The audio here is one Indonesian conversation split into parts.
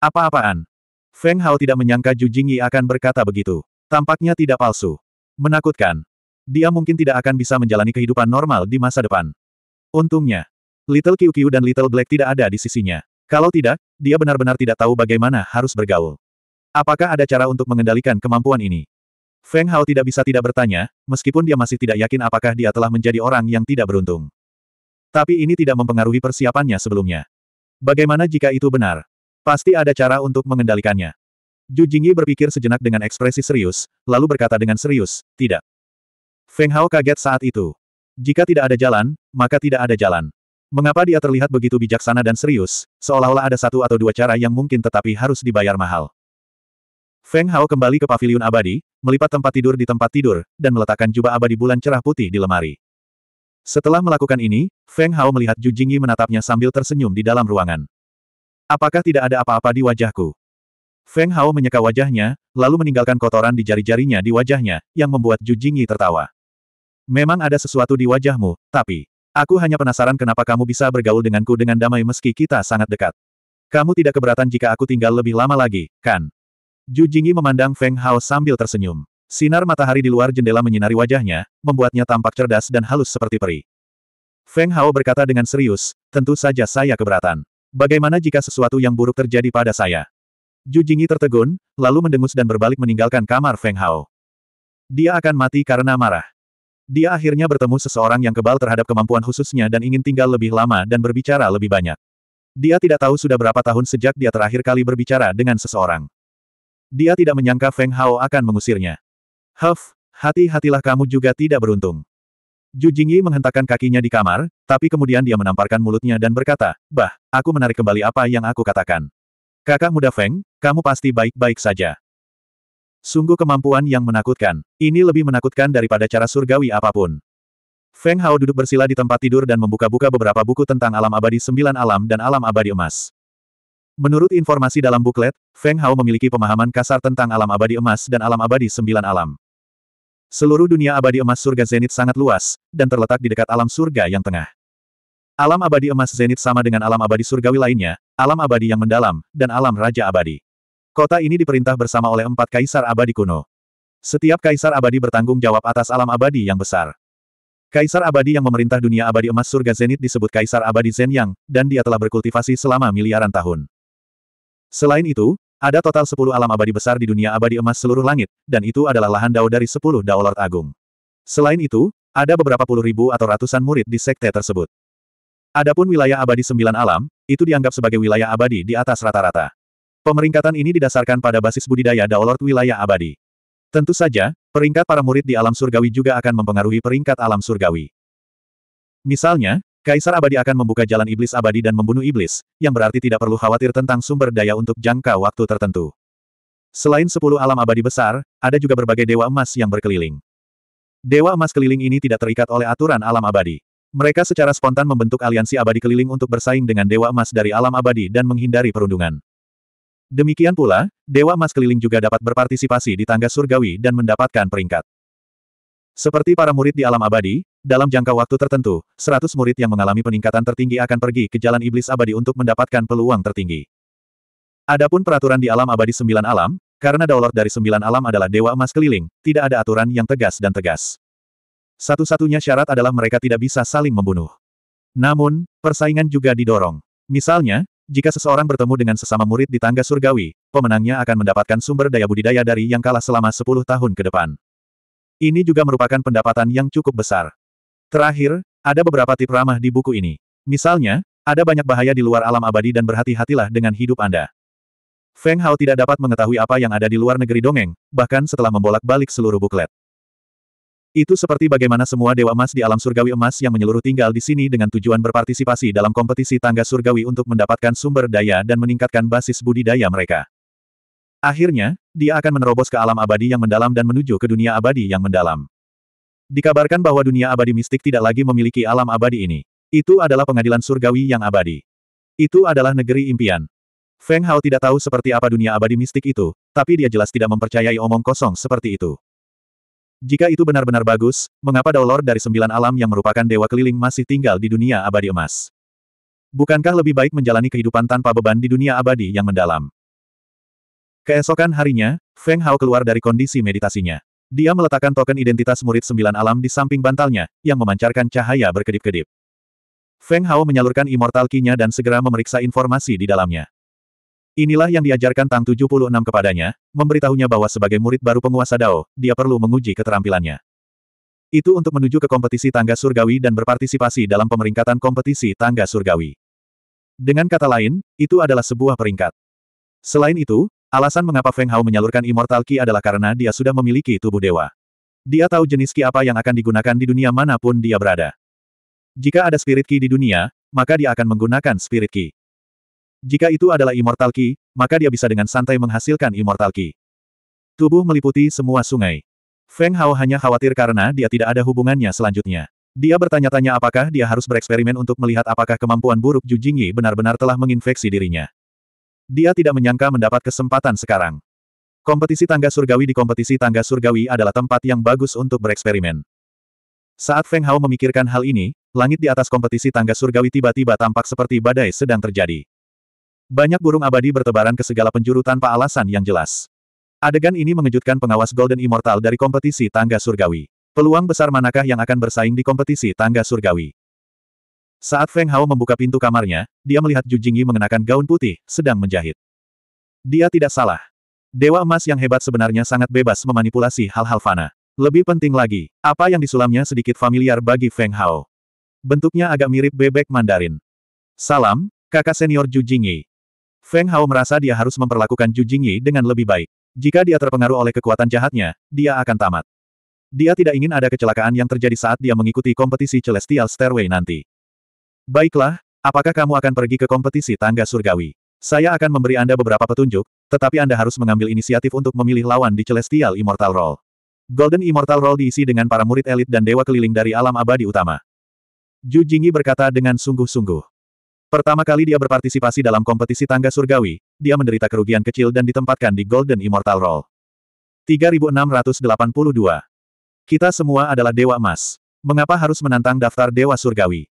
Apa-apaan? Feng Hao tidak menyangka Ju Jingyi akan berkata begitu. Tampaknya tidak palsu. Menakutkan. Dia mungkin tidak akan bisa menjalani kehidupan normal di masa depan. Untungnya, Little QQ dan Little Black tidak ada di sisinya. Kalau tidak, dia benar-benar tidak tahu bagaimana harus bergaul. Apakah ada cara untuk mengendalikan kemampuan ini? Feng Hao tidak bisa tidak bertanya, meskipun dia masih tidak yakin apakah dia telah menjadi orang yang tidak beruntung. Tapi ini tidak mempengaruhi persiapannya sebelumnya. Bagaimana jika itu benar? Pasti ada cara untuk mengendalikannya. Ju Jingyi berpikir sejenak dengan ekspresi serius, lalu berkata dengan serius, tidak. Feng Hao kaget saat itu. Jika tidak ada jalan, maka tidak ada jalan. Mengapa dia terlihat begitu bijaksana dan serius, seolah-olah ada satu atau dua cara yang mungkin tetapi harus dibayar mahal. Feng Hao kembali ke paviliun abadi, melipat tempat tidur di tempat tidur, dan meletakkan jubah abadi bulan cerah putih di lemari. Setelah melakukan ini, Feng Hao melihat Ju Jingyi menatapnya sambil tersenyum di dalam ruangan. Apakah tidak ada apa-apa di wajahku? Feng Hao menyeka wajahnya, lalu meninggalkan kotoran di jari-jarinya di wajahnya, yang membuat Ju Jingyi tertawa. Memang ada sesuatu di wajahmu, tapi... Aku hanya penasaran kenapa kamu bisa bergaul denganku dengan damai meski kita sangat dekat. Kamu tidak keberatan jika aku tinggal lebih lama lagi, kan? Ju Jingyi memandang Feng Hao sambil tersenyum. Sinar matahari di luar jendela menyinari wajahnya, membuatnya tampak cerdas dan halus seperti peri. Feng Hao berkata dengan serius, tentu saja saya keberatan. Bagaimana jika sesuatu yang buruk terjadi pada saya? Ju Jingyi tertegun, lalu mendengus dan berbalik meninggalkan kamar Feng Hao. Dia akan mati karena marah. Dia akhirnya bertemu seseorang yang kebal terhadap kemampuan khususnya dan ingin tinggal lebih lama dan berbicara lebih banyak. Dia tidak tahu sudah berapa tahun sejak dia terakhir kali berbicara dengan seseorang. Dia tidak menyangka Feng Hao akan mengusirnya. Huff, hati-hatilah kamu juga tidak beruntung. Ju Jingyi menghentakkan kakinya di kamar, tapi kemudian dia menamparkan mulutnya dan berkata, Bah, aku menarik kembali apa yang aku katakan. Kakak muda Feng, kamu pasti baik-baik saja. Sungguh kemampuan yang menakutkan. Ini lebih menakutkan daripada cara surgawi apapun. Feng Hao duduk bersila di tempat tidur dan membuka-buka beberapa buku tentang alam abadi sembilan alam dan alam abadi emas. Menurut informasi dalam buklet, Feng Hao memiliki pemahaman kasar tentang alam abadi emas dan alam abadi sembilan alam. Seluruh dunia abadi emas surga Zenit sangat luas, dan terletak di dekat alam surga yang tengah. Alam abadi emas Zenit sama dengan alam abadi surgawi lainnya, alam abadi yang mendalam, dan alam raja abadi. Kota ini diperintah bersama oleh empat kaisar abadi kuno. Setiap kaisar abadi bertanggung jawab atas alam abadi yang besar. Kaisar abadi yang memerintah dunia abadi emas surga Zenit disebut Kaisar Abadi Zenyang, dan dia telah berkultivasi selama miliaran tahun. Selain itu, ada total 10 alam abadi besar di dunia abadi emas seluruh langit, dan itu adalah lahan dao dari 10 dao Lord Agung. Selain itu, ada beberapa puluh ribu atau ratusan murid di sekte tersebut. Adapun wilayah abadi sembilan alam, itu dianggap sebagai wilayah abadi di atas rata-rata. Pemeringkatan ini didasarkan pada basis budidaya Dao Lord wilayah abadi. Tentu saja, peringkat para murid di alam surgawi juga akan mempengaruhi peringkat alam surgawi. Misalnya, Kaisar abadi akan membuka jalan iblis abadi dan membunuh iblis, yang berarti tidak perlu khawatir tentang sumber daya untuk jangka waktu tertentu. Selain sepuluh alam abadi besar, ada juga berbagai dewa emas yang berkeliling. Dewa emas keliling ini tidak terikat oleh aturan alam abadi. Mereka secara spontan membentuk aliansi abadi keliling untuk bersaing dengan dewa emas dari alam abadi dan menghindari perundungan. Demikian pula, dewa emas keliling juga dapat berpartisipasi di tangga surgawi dan mendapatkan peringkat. Seperti para murid di alam abadi, dalam jangka waktu tertentu, 100 murid yang mengalami peningkatan tertinggi akan pergi ke jalan iblis abadi untuk mendapatkan peluang tertinggi. Adapun peraturan di alam abadi sembilan alam, karena daulat dari sembilan alam adalah dewa emas keliling, tidak ada aturan yang tegas dan tegas. Satu-satunya syarat adalah mereka tidak bisa saling membunuh. Namun, persaingan juga didorong. Misalnya, jika seseorang bertemu dengan sesama murid di tangga surgawi, pemenangnya akan mendapatkan sumber daya budidaya dari yang kalah selama sepuluh tahun ke depan. Ini juga merupakan pendapatan yang cukup besar. Terakhir, ada beberapa tip ramah di buku ini. Misalnya, ada banyak bahaya di luar alam abadi dan berhati-hatilah dengan hidup Anda. Feng Hao tidak dapat mengetahui apa yang ada di luar negeri dongeng, bahkan setelah membolak-balik seluruh buklet. Itu seperti bagaimana semua dewa emas di alam surgawi emas yang menyeluruh tinggal di sini dengan tujuan berpartisipasi dalam kompetisi tangga surgawi untuk mendapatkan sumber daya dan meningkatkan basis budidaya mereka. Akhirnya, dia akan menerobos ke alam abadi yang mendalam dan menuju ke dunia abadi yang mendalam. Dikabarkan bahwa dunia abadi mistik tidak lagi memiliki alam abadi ini. Itu adalah pengadilan surgawi yang abadi. Itu adalah negeri impian. Feng Hao tidak tahu seperti apa dunia abadi mistik itu, tapi dia jelas tidak mempercayai omong kosong seperti itu. Jika itu benar-benar bagus, mengapa Daulor dari sembilan alam yang merupakan dewa keliling masih tinggal di dunia abadi emas? Bukankah lebih baik menjalani kehidupan tanpa beban di dunia abadi yang mendalam? Keesokan harinya, Feng Hao keluar dari kondisi meditasinya. Dia meletakkan token identitas murid sembilan alam di samping bantalnya, yang memancarkan cahaya berkedip-kedip. Feng Hao menyalurkan immortal kinya dan segera memeriksa informasi di dalamnya. Inilah yang diajarkan Tang 76 kepadanya, memberitahunya bahwa sebagai murid baru penguasa Dao, dia perlu menguji keterampilannya. Itu untuk menuju ke kompetisi tangga surgawi dan berpartisipasi dalam pemeringkatan kompetisi tangga surgawi. Dengan kata lain, itu adalah sebuah peringkat. Selain itu, Alasan mengapa Feng Hao menyalurkan Immortal Ki adalah karena dia sudah memiliki tubuh dewa. Dia tahu jenis Ki apa yang akan digunakan di dunia manapun dia berada. Jika ada Spirit Ki di dunia, maka dia akan menggunakan Spirit Ki. Jika itu adalah Immortal Ki, maka dia bisa dengan santai menghasilkan Immortal Ki. Tubuh meliputi semua sungai. Feng Hao hanya khawatir karena dia tidak ada hubungannya selanjutnya. Dia bertanya-tanya apakah dia harus bereksperimen untuk melihat apakah kemampuan buruk Ju Jingyi benar-benar telah menginfeksi dirinya. Dia tidak menyangka mendapat kesempatan sekarang. Kompetisi tangga surgawi di kompetisi tangga surgawi adalah tempat yang bagus untuk bereksperimen. Saat Feng Hao memikirkan hal ini, langit di atas kompetisi tangga surgawi tiba-tiba tampak seperti badai sedang terjadi. Banyak burung abadi bertebaran ke segala penjuru tanpa alasan yang jelas. Adegan ini mengejutkan pengawas Golden Immortal dari kompetisi tangga surgawi. Peluang besar manakah yang akan bersaing di kompetisi tangga surgawi? Saat Feng Hao membuka pintu kamarnya, dia melihat Ju Jingyi mengenakan gaun putih, sedang menjahit. Dia tidak salah. Dewa emas yang hebat sebenarnya sangat bebas memanipulasi hal-hal fana. Lebih penting lagi, apa yang disulamnya sedikit familiar bagi Feng Hao. Bentuknya agak mirip bebek Mandarin. Salam, kakak senior Ju Jingyi. Feng Hao merasa dia harus memperlakukan Ju Jingyi dengan lebih baik. Jika dia terpengaruh oleh kekuatan jahatnya, dia akan tamat. Dia tidak ingin ada kecelakaan yang terjadi saat dia mengikuti kompetisi Celestial Stairway nanti. Baiklah, apakah kamu akan pergi ke kompetisi tangga surgawi? Saya akan memberi Anda beberapa petunjuk, tetapi Anda harus mengambil inisiatif untuk memilih lawan di Celestial Immortal Roll. Golden Immortal Roll diisi dengan para murid elit dan dewa keliling dari alam abadi utama. Ju Jingyi berkata dengan sungguh-sungguh. Pertama kali dia berpartisipasi dalam kompetisi tangga surgawi, dia menderita kerugian kecil dan ditempatkan di Golden Immortal Roll. 3682. Kita semua adalah dewa emas. Mengapa harus menantang daftar dewa surgawi?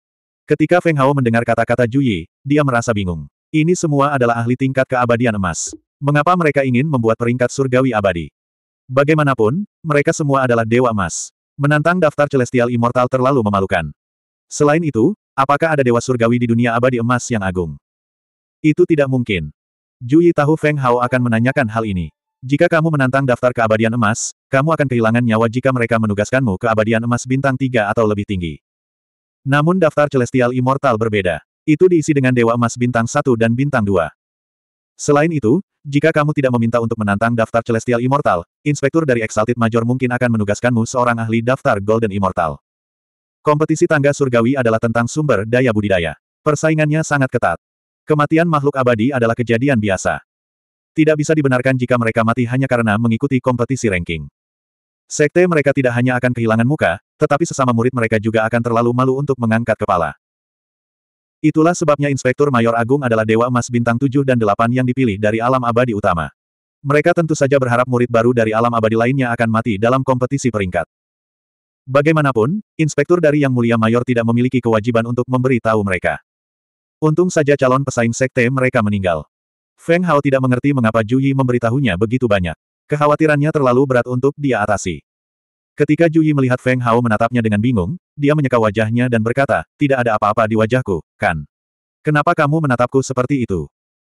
Ketika Feng Hao mendengar kata-kata Juyi, dia merasa bingung. Ini semua adalah ahli tingkat keabadian emas. Mengapa mereka ingin membuat peringkat surgawi abadi? Bagaimanapun, mereka semua adalah dewa emas. Menantang daftar Celestial Immortal terlalu memalukan. Selain itu, apakah ada dewa surgawi di dunia abadi emas yang agung? Itu tidak mungkin. Juyi tahu Feng Hao akan menanyakan hal ini. Jika kamu menantang daftar keabadian emas, kamu akan kehilangan nyawa jika mereka menugaskanmu ke abadian emas bintang tiga atau lebih tinggi. Namun daftar Celestial Immortal berbeda. Itu diisi dengan Dewa Emas Bintang 1 dan Bintang 2. Selain itu, jika kamu tidak meminta untuk menantang daftar Celestial Immortal, inspektur dari Exalted Major mungkin akan menugaskanmu seorang ahli daftar Golden Immortal. Kompetisi tangga surgawi adalah tentang sumber daya budidaya. Persaingannya sangat ketat. Kematian makhluk abadi adalah kejadian biasa. Tidak bisa dibenarkan jika mereka mati hanya karena mengikuti kompetisi ranking. Sekte mereka tidak hanya akan kehilangan muka, tetapi sesama murid mereka juga akan terlalu malu untuk mengangkat kepala. Itulah sebabnya Inspektur Mayor Agung adalah Dewa Emas Bintang 7 dan 8 yang dipilih dari alam abadi utama. Mereka tentu saja berharap murid baru dari alam abadi lainnya akan mati dalam kompetisi peringkat. Bagaimanapun, Inspektur dari Yang Mulia Mayor tidak memiliki kewajiban untuk memberi tahu mereka. Untung saja calon pesaing sekte mereka meninggal. Feng Hao tidak mengerti mengapa Ju Yi memberitahunya begitu banyak. Kekhawatirannya terlalu berat untuk dia atasi. Ketika Juyi melihat Feng Hao menatapnya dengan bingung, dia menyeka wajahnya dan berkata, tidak ada apa-apa di wajahku, kan? Kenapa kamu menatapku seperti itu?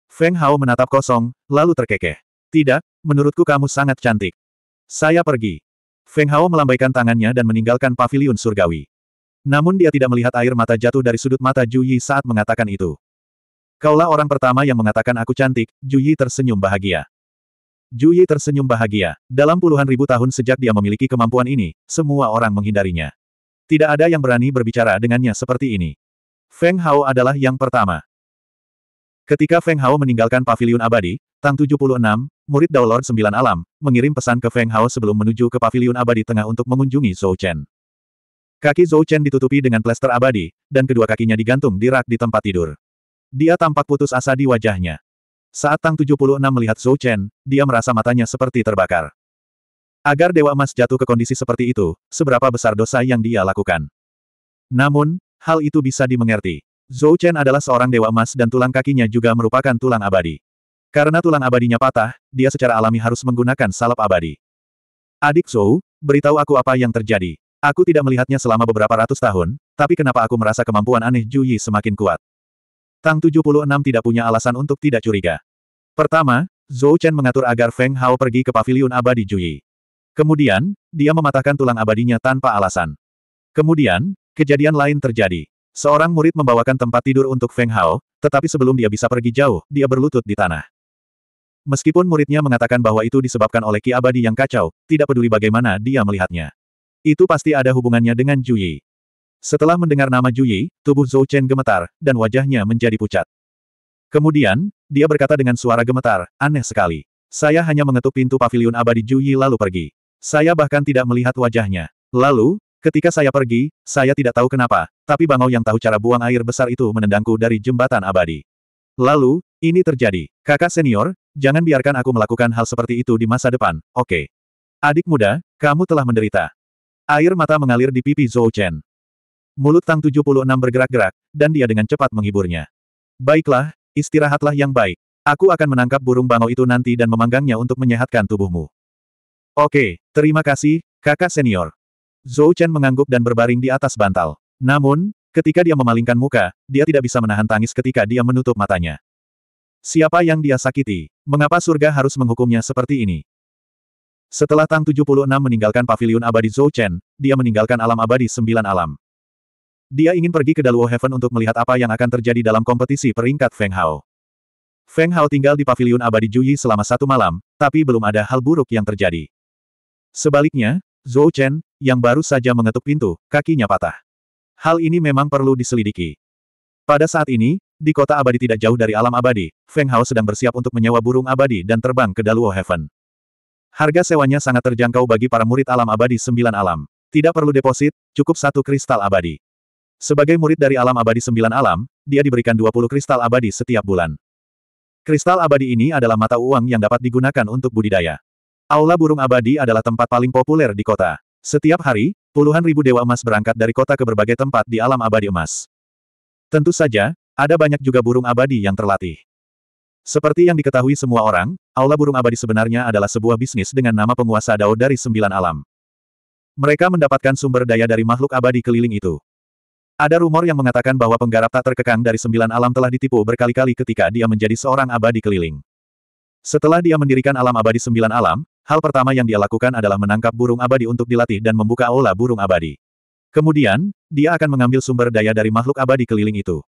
Feng Hao menatap kosong, lalu terkekeh. Tidak, menurutku kamu sangat cantik. Saya pergi. Feng Hao melambaikan tangannya dan meninggalkan paviliun surgawi. Namun dia tidak melihat air mata jatuh dari sudut mata Juyi saat mengatakan itu. Kaulah orang pertama yang mengatakan aku cantik, Juyi tersenyum bahagia. Juyi tersenyum bahagia. Dalam puluhan ribu tahun sejak dia memiliki kemampuan ini, semua orang menghindarinya. Tidak ada yang berani berbicara dengannya seperti ini. Feng Hao adalah yang pertama. Ketika Feng Hao meninggalkan paviliun abadi, Tang 76, murid Dao Lord Sembilan Alam, mengirim pesan ke Feng Hao sebelum menuju ke paviliun abadi tengah untuk mengunjungi Zhou Chen. Kaki Zhou Chen ditutupi dengan plester abadi, dan kedua kakinya digantung di rak di tempat tidur. Dia tampak putus asa di wajahnya. Saat Tang 76 melihat Zhou Chen, dia merasa matanya seperti terbakar. Agar Dewa Emas jatuh ke kondisi seperti itu, seberapa besar dosa yang dia lakukan. Namun, hal itu bisa dimengerti. Zhou Chen adalah seorang Dewa Emas dan tulang kakinya juga merupakan tulang abadi. Karena tulang abadinya patah, dia secara alami harus menggunakan salep abadi. Adik Zhou, beritahu aku apa yang terjadi. Aku tidak melihatnya selama beberapa ratus tahun, tapi kenapa aku merasa kemampuan aneh Ju Yi semakin kuat? Tang 76 tidak punya alasan untuk tidak curiga. Pertama, Zhou Chen mengatur agar Feng Hao pergi ke paviliun abadi Jui. Kemudian, dia mematahkan tulang abadinya tanpa alasan. Kemudian, kejadian lain terjadi. Seorang murid membawakan tempat tidur untuk Feng Hao, tetapi sebelum dia bisa pergi jauh, dia berlutut di tanah. Meskipun muridnya mengatakan bahwa itu disebabkan oleh Ki Abadi yang kacau, tidak peduli bagaimana dia melihatnya. Itu pasti ada hubungannya dengan Jui. Setelah mendengar nama Juyi, tubuh Zhou Chen gemetar, dan wajahnya menjadi pucat. Kemudian, dia berkata dengan suara gemetar, aneh sekali. Saya hanya mengetuk pintu pavilion abadi Juyi lalu pergi. Saya bahkan tidak melihat wajahnya. Lalu, ketika saya pergi, saya tidak tahu kenapa, tapi bangau yang tahu cara buang air besar itu menendangku dari jembatan abadi. Lalu, ini terjadi. Kakak senior, jangan biarkan aku melakukan hal seperti itu di masa depan, oke. Okay. Adik muda, kamu telah menderita. Air mata mengalir di pipi Zhou Chen. Mulut Tang 76 bergerak-gerak, dan dia dengan cepat menghiburnya. Baiklah, istirahatlah yang baik. Aku akan menangkap burung bangau itu nanti dan memanggangnya untuk menyehatkan tubuhmu. Oke, terima kasih, kakak senior. Zhou Chen mengangguk dan berbaring di atas bantal. Namun, ketika dia memalingkan muka, dia tidak bisa menahan tangis ketika dia menutup matanya. Siapa yang dia sakiti? Mengapa surga harus menghukumnya seperti ini? Setelah Tang 76 meninggalkan paviliun abadi Zhou Chen, dia meninggalkan alam abadi sembilan alam. Dia ingin pergi ke Daluo Heaven untuk melihat apa yang akan terjadi dalam kompetisi peringkat Feng Hao. Feng Hao tinggal di paviliun abadi Juyi selama satu malam, tapi belum ada hal buruk yang terjadi. Sebaliknya, Zhou Chen, yang baru saja mengetuk pintu, kakinya patah. Hal ini memang perlu diselidiki. Pada saat ini, di kota abadi tidak jauh dari alam abadi, Feng Hao sedang bersiap untuk menyewa burung abadi dan terbang ke Daluo Heaven. Harga sewanya sangat terjangkau bagi para murid alam abadi sembilan alam. Tidak perlu deposit, cukup satu kristal abadi. Sebagai murid dari alam abadi sembilan alam, dia diberikan 20 kristal abadi setiap bulan. Kristal abadi ini adalah mata uang yang dapat digunakan untuk budidaya. Aula burung abadi adalah tempat paling populer di kota. Setiap hari, puluhan ribu dewa emas berangkat dari kota ke berbagai tempat di alam abadi emas. Tentu saja, ada banyak juga burung abadi yang terlatih. Seperti yang diketahui semua orang, Aula Burung Abadi sebenarnya adalah sebuah bisnis dengan nama penguasa Dao dari sembilan alam. Mereka mendapatkan sumber daya dari makhluk abadi keliling itu. Ada rumor yang mengatakan bahwa penggarap tak terkekang dari sembilan alam telah ditipu berkali-kali ketika dia menjadi seorang abadi keliling. Setelah dia mendirikan alam abadi sembilan alam, hal pertama yang dia lakukan adalah menangkap burung abadi untuk dilatih dan membuka aula burung abadi. Kemudian, dia akan mengambil sumber daya dari makhluk abadi keliling itu.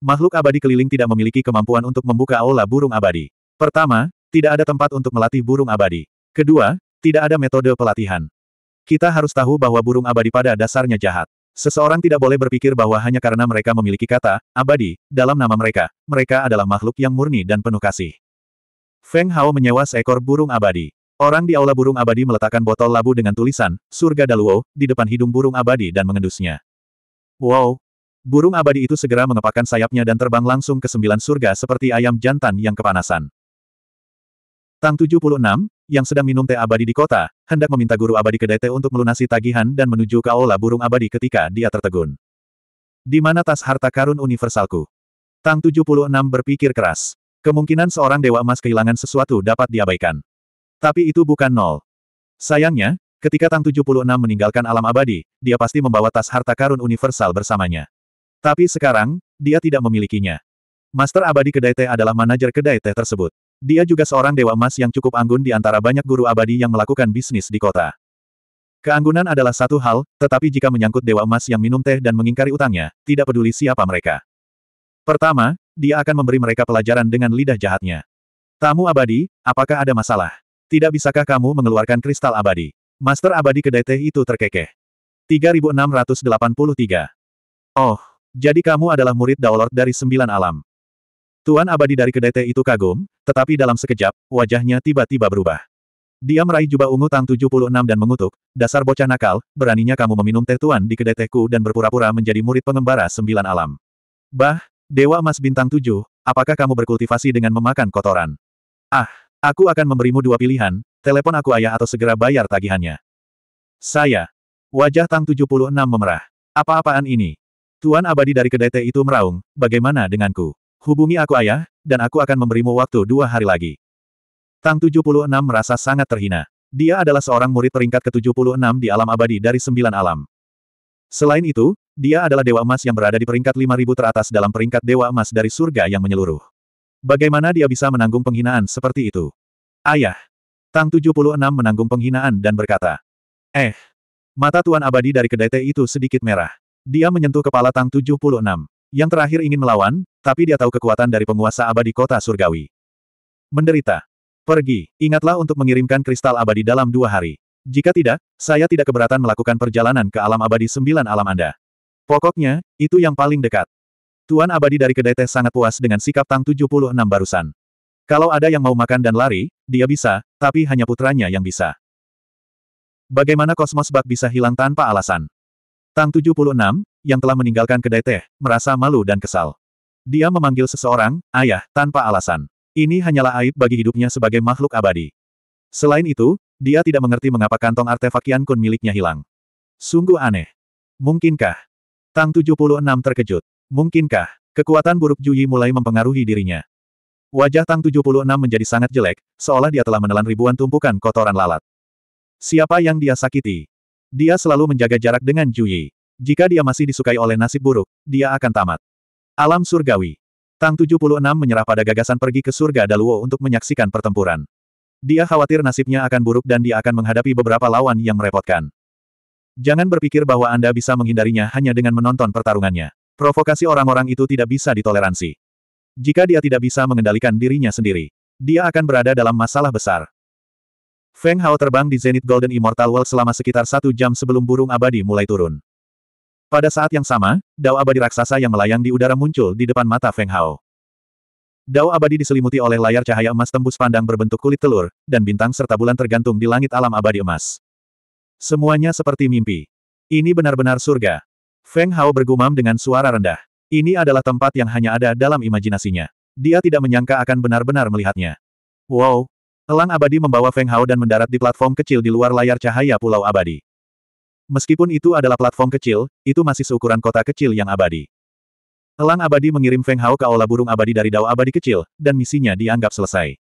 Makhluk abadi keliling tidak memiliki kemampuan untuk membuka aula burung abadi. Pertama, tidak ada tempat untuk melatih burung abadi. Kedua, tidak ada metode pelatihan. Kita harus tahu bahwa burung abadi pada dasarnya jahat. Seseorang tidak boleh berpikir bahwa hanya karena mereka memiliki kata, abadi, dalam nama mereka, mereka adalah makhluk yang murni dan penuh kasih. Feng Hao menyewa seekor burung abadi. Orang di aula burung abadi meletakkan botol labu dengan tulisan, surga Daluo, di depan hidung burung abadi dan mengendusnya. Wow! Burung abadi itu segera mengepakkan sayapnya dan terbang langsung ke sembilan surga seperti ayam jantan yang kepanasan. Tang 76, yang sedang minum teh abadi di kota, hendak meminta guru abadi kedai teh untuk melunasi tagihan dan menuju ke aula burung abadi ketika dia tertegun. Di mana tas harta karun universalku? Tang 76 berpikir keras. Kemungkinan seorang dewa emas kehilangan sesuatu dapat diabaikan. Tapi itu bukan nol. Sayangnya, ketika Tang 76 meninggalkan alam abadi, dia pasti membawa tas harta karun universal bersamanya. Tapi sekarang, dia tidak memilikinya. Master abadi kedai teh adalah manajer kedai teh tersebut. Dia juga seorang dewa emas yang cukup anggun di antara banyak guru abadi yang melakukan bisnis di kota. Keanggunan adalah satu hal, tetapi jika menyangkut dewa emas yang minum teh dan mengingkari utangnya, tidak peduli siapa mereka. Pertama, dia akan memberi mereka pelajaran dengan lidah jahatnya. Tamu abadi, apakah ada masalah? Tidak bisakah kamu mengeluarkan kristal abadi? Master abadi kedai teh itu terkekeh. 3683. Oh, jadi kamu adalah murid Daulord dari sembilan alam. Tuan abadi dari kedai teh itu kagum, tetapi dalam sekejap, wajahnya tiba-tiba berubah. Dia meraih jubah ungu tang 76 dan mengutuk, dasar bocah nakal, beraninya kamu meminum teh tuan di kedai tehku dan berpura-pura menjadi murid pengembara sembilan alam. Bah, Dewa Emas Bintang 7, apakah kamu berkultivasi dengan memakan kotoran? Ah, aku akan memberimu dua pilihan, telepon aku ayah atau segera bayar tagihannya. Saya. Wajah Tang 76 memerah. Apa-apaan ini? Tuan abadi dari kedai teh itu meraung, bagaimana denganku? Hubungi aku ayah, dan aku akan memberimu waktu dua hari lagi. Tang 76 merasa sangat terhina. Dia adalah seorang murid peringkat ke-76 di alam abadi dari sembilan alam. Selain itu, dia adalah dewa emas yang berada di peringkat 5000 teratas dalam peringkat dewa emas dari surga yang menyeluruh. Bagaimana dia bisa menanggung penghinaan seperti itu? Ayah! Tang 76 menanggung penghinaan dan berkata, Eh! Mata Tuan Abadi dari kedai teh itu sedikit merah. Dia menyentuh kepala Tang 76. Yang terakhir ingin melawan, tapi dia tahu kekuatan dari penguasa abadi kota surgawi. Menderita. Pergi, ingatlah untuk mengirimkan kristal abadi dalam dua hari. Jika tidak, saya tidak keberatan melakukan perjalanan ke alam abadi sembilan alam Anda. Pokoknya, itu yang paling dekat. Tuan abadi dari kedai teh sangat puas dengan sikap Tang 76 barusan. Kalau ada yang mau makan dan lari, dia bisa, tapi hanya putranya yang bisa. Bagaimana kosmos bak bisa hilang tanpa alasan? Tang 76, yang telah meninggalkan kedai teh, merasa malu dan kesal. Dia memanggil seseorang, ayah, tanpa alasan. Ini hanyalah aib bagi hidupnya sebagai makhluk abadi. Selain itu, dia tidak mengerti mengapa kantong artefak Yan Kun miliknya hilang. Sungguh aneh. Mungkinkah? Tang 76 terkejut. Mungkinkah? Kekuatan buruk Juyi mulai mempengaruhi dirinya. Wajah Tang 76 menjadi sangat jelek, seolah dia telah menelan ribuan tumpukan kotoran lalat. Siapa yang dia sakiti? Dia selalu menjaga jarak dengan Juyi. Jika dia masih disukai oleh nasib buruk, dia akan tamat. Alam Surgawi. Tang 76 menyerah pada gagasan pergi ke surga Daluo untuk menyaksikan pertempuran. Dia khawatir nasibnya akan buruk dan dia akan menghadapi beberapa lawan yang merepotkan. Jangan berpikir bahwa Anda bisa menghindarinya hanya dengan menonton pertarungannya. Provokasi orang-orang itu tidak bisa ditoleransi. Jika dia tidak bisa mengendalikan dirinya sendiri, dia akan berada dalam masalah besar. Feng Hao terbang di Zenith Golden Immortal World selama sekitar satu jam sebelum burung abadi mulai turun. Pada saat yang sama, dao abadi raksasa yang melayang di udara muncul di depan mata Feng Hao. Dao abadi diselimuti oleh layar cahaya emas tembus pandang berbentuk kulit telur, dan bintang serta bulan tergantung di langit alam abadi emas. Semuanya seperti mimpi. Ini benar-benar surga. Feng Hao bergumam dengan suara rendah. Ini adalah tempat yang hanya ada dalam imajinasinya. Dia tidak menyangka akan benar-benar melihatnya. Wow! Elang abadi membawa Feng Hao dan mendarat di platform kecil di luar layar cahaya Pulau Abadi. Meskipun itu adalah platform kecil, itu masih seukuran kota kecil yang abadi. Elang abadi mengirim Feng Hao ke aula burung abadi dari dao abadi kecil, dan misinya dianggap selesai.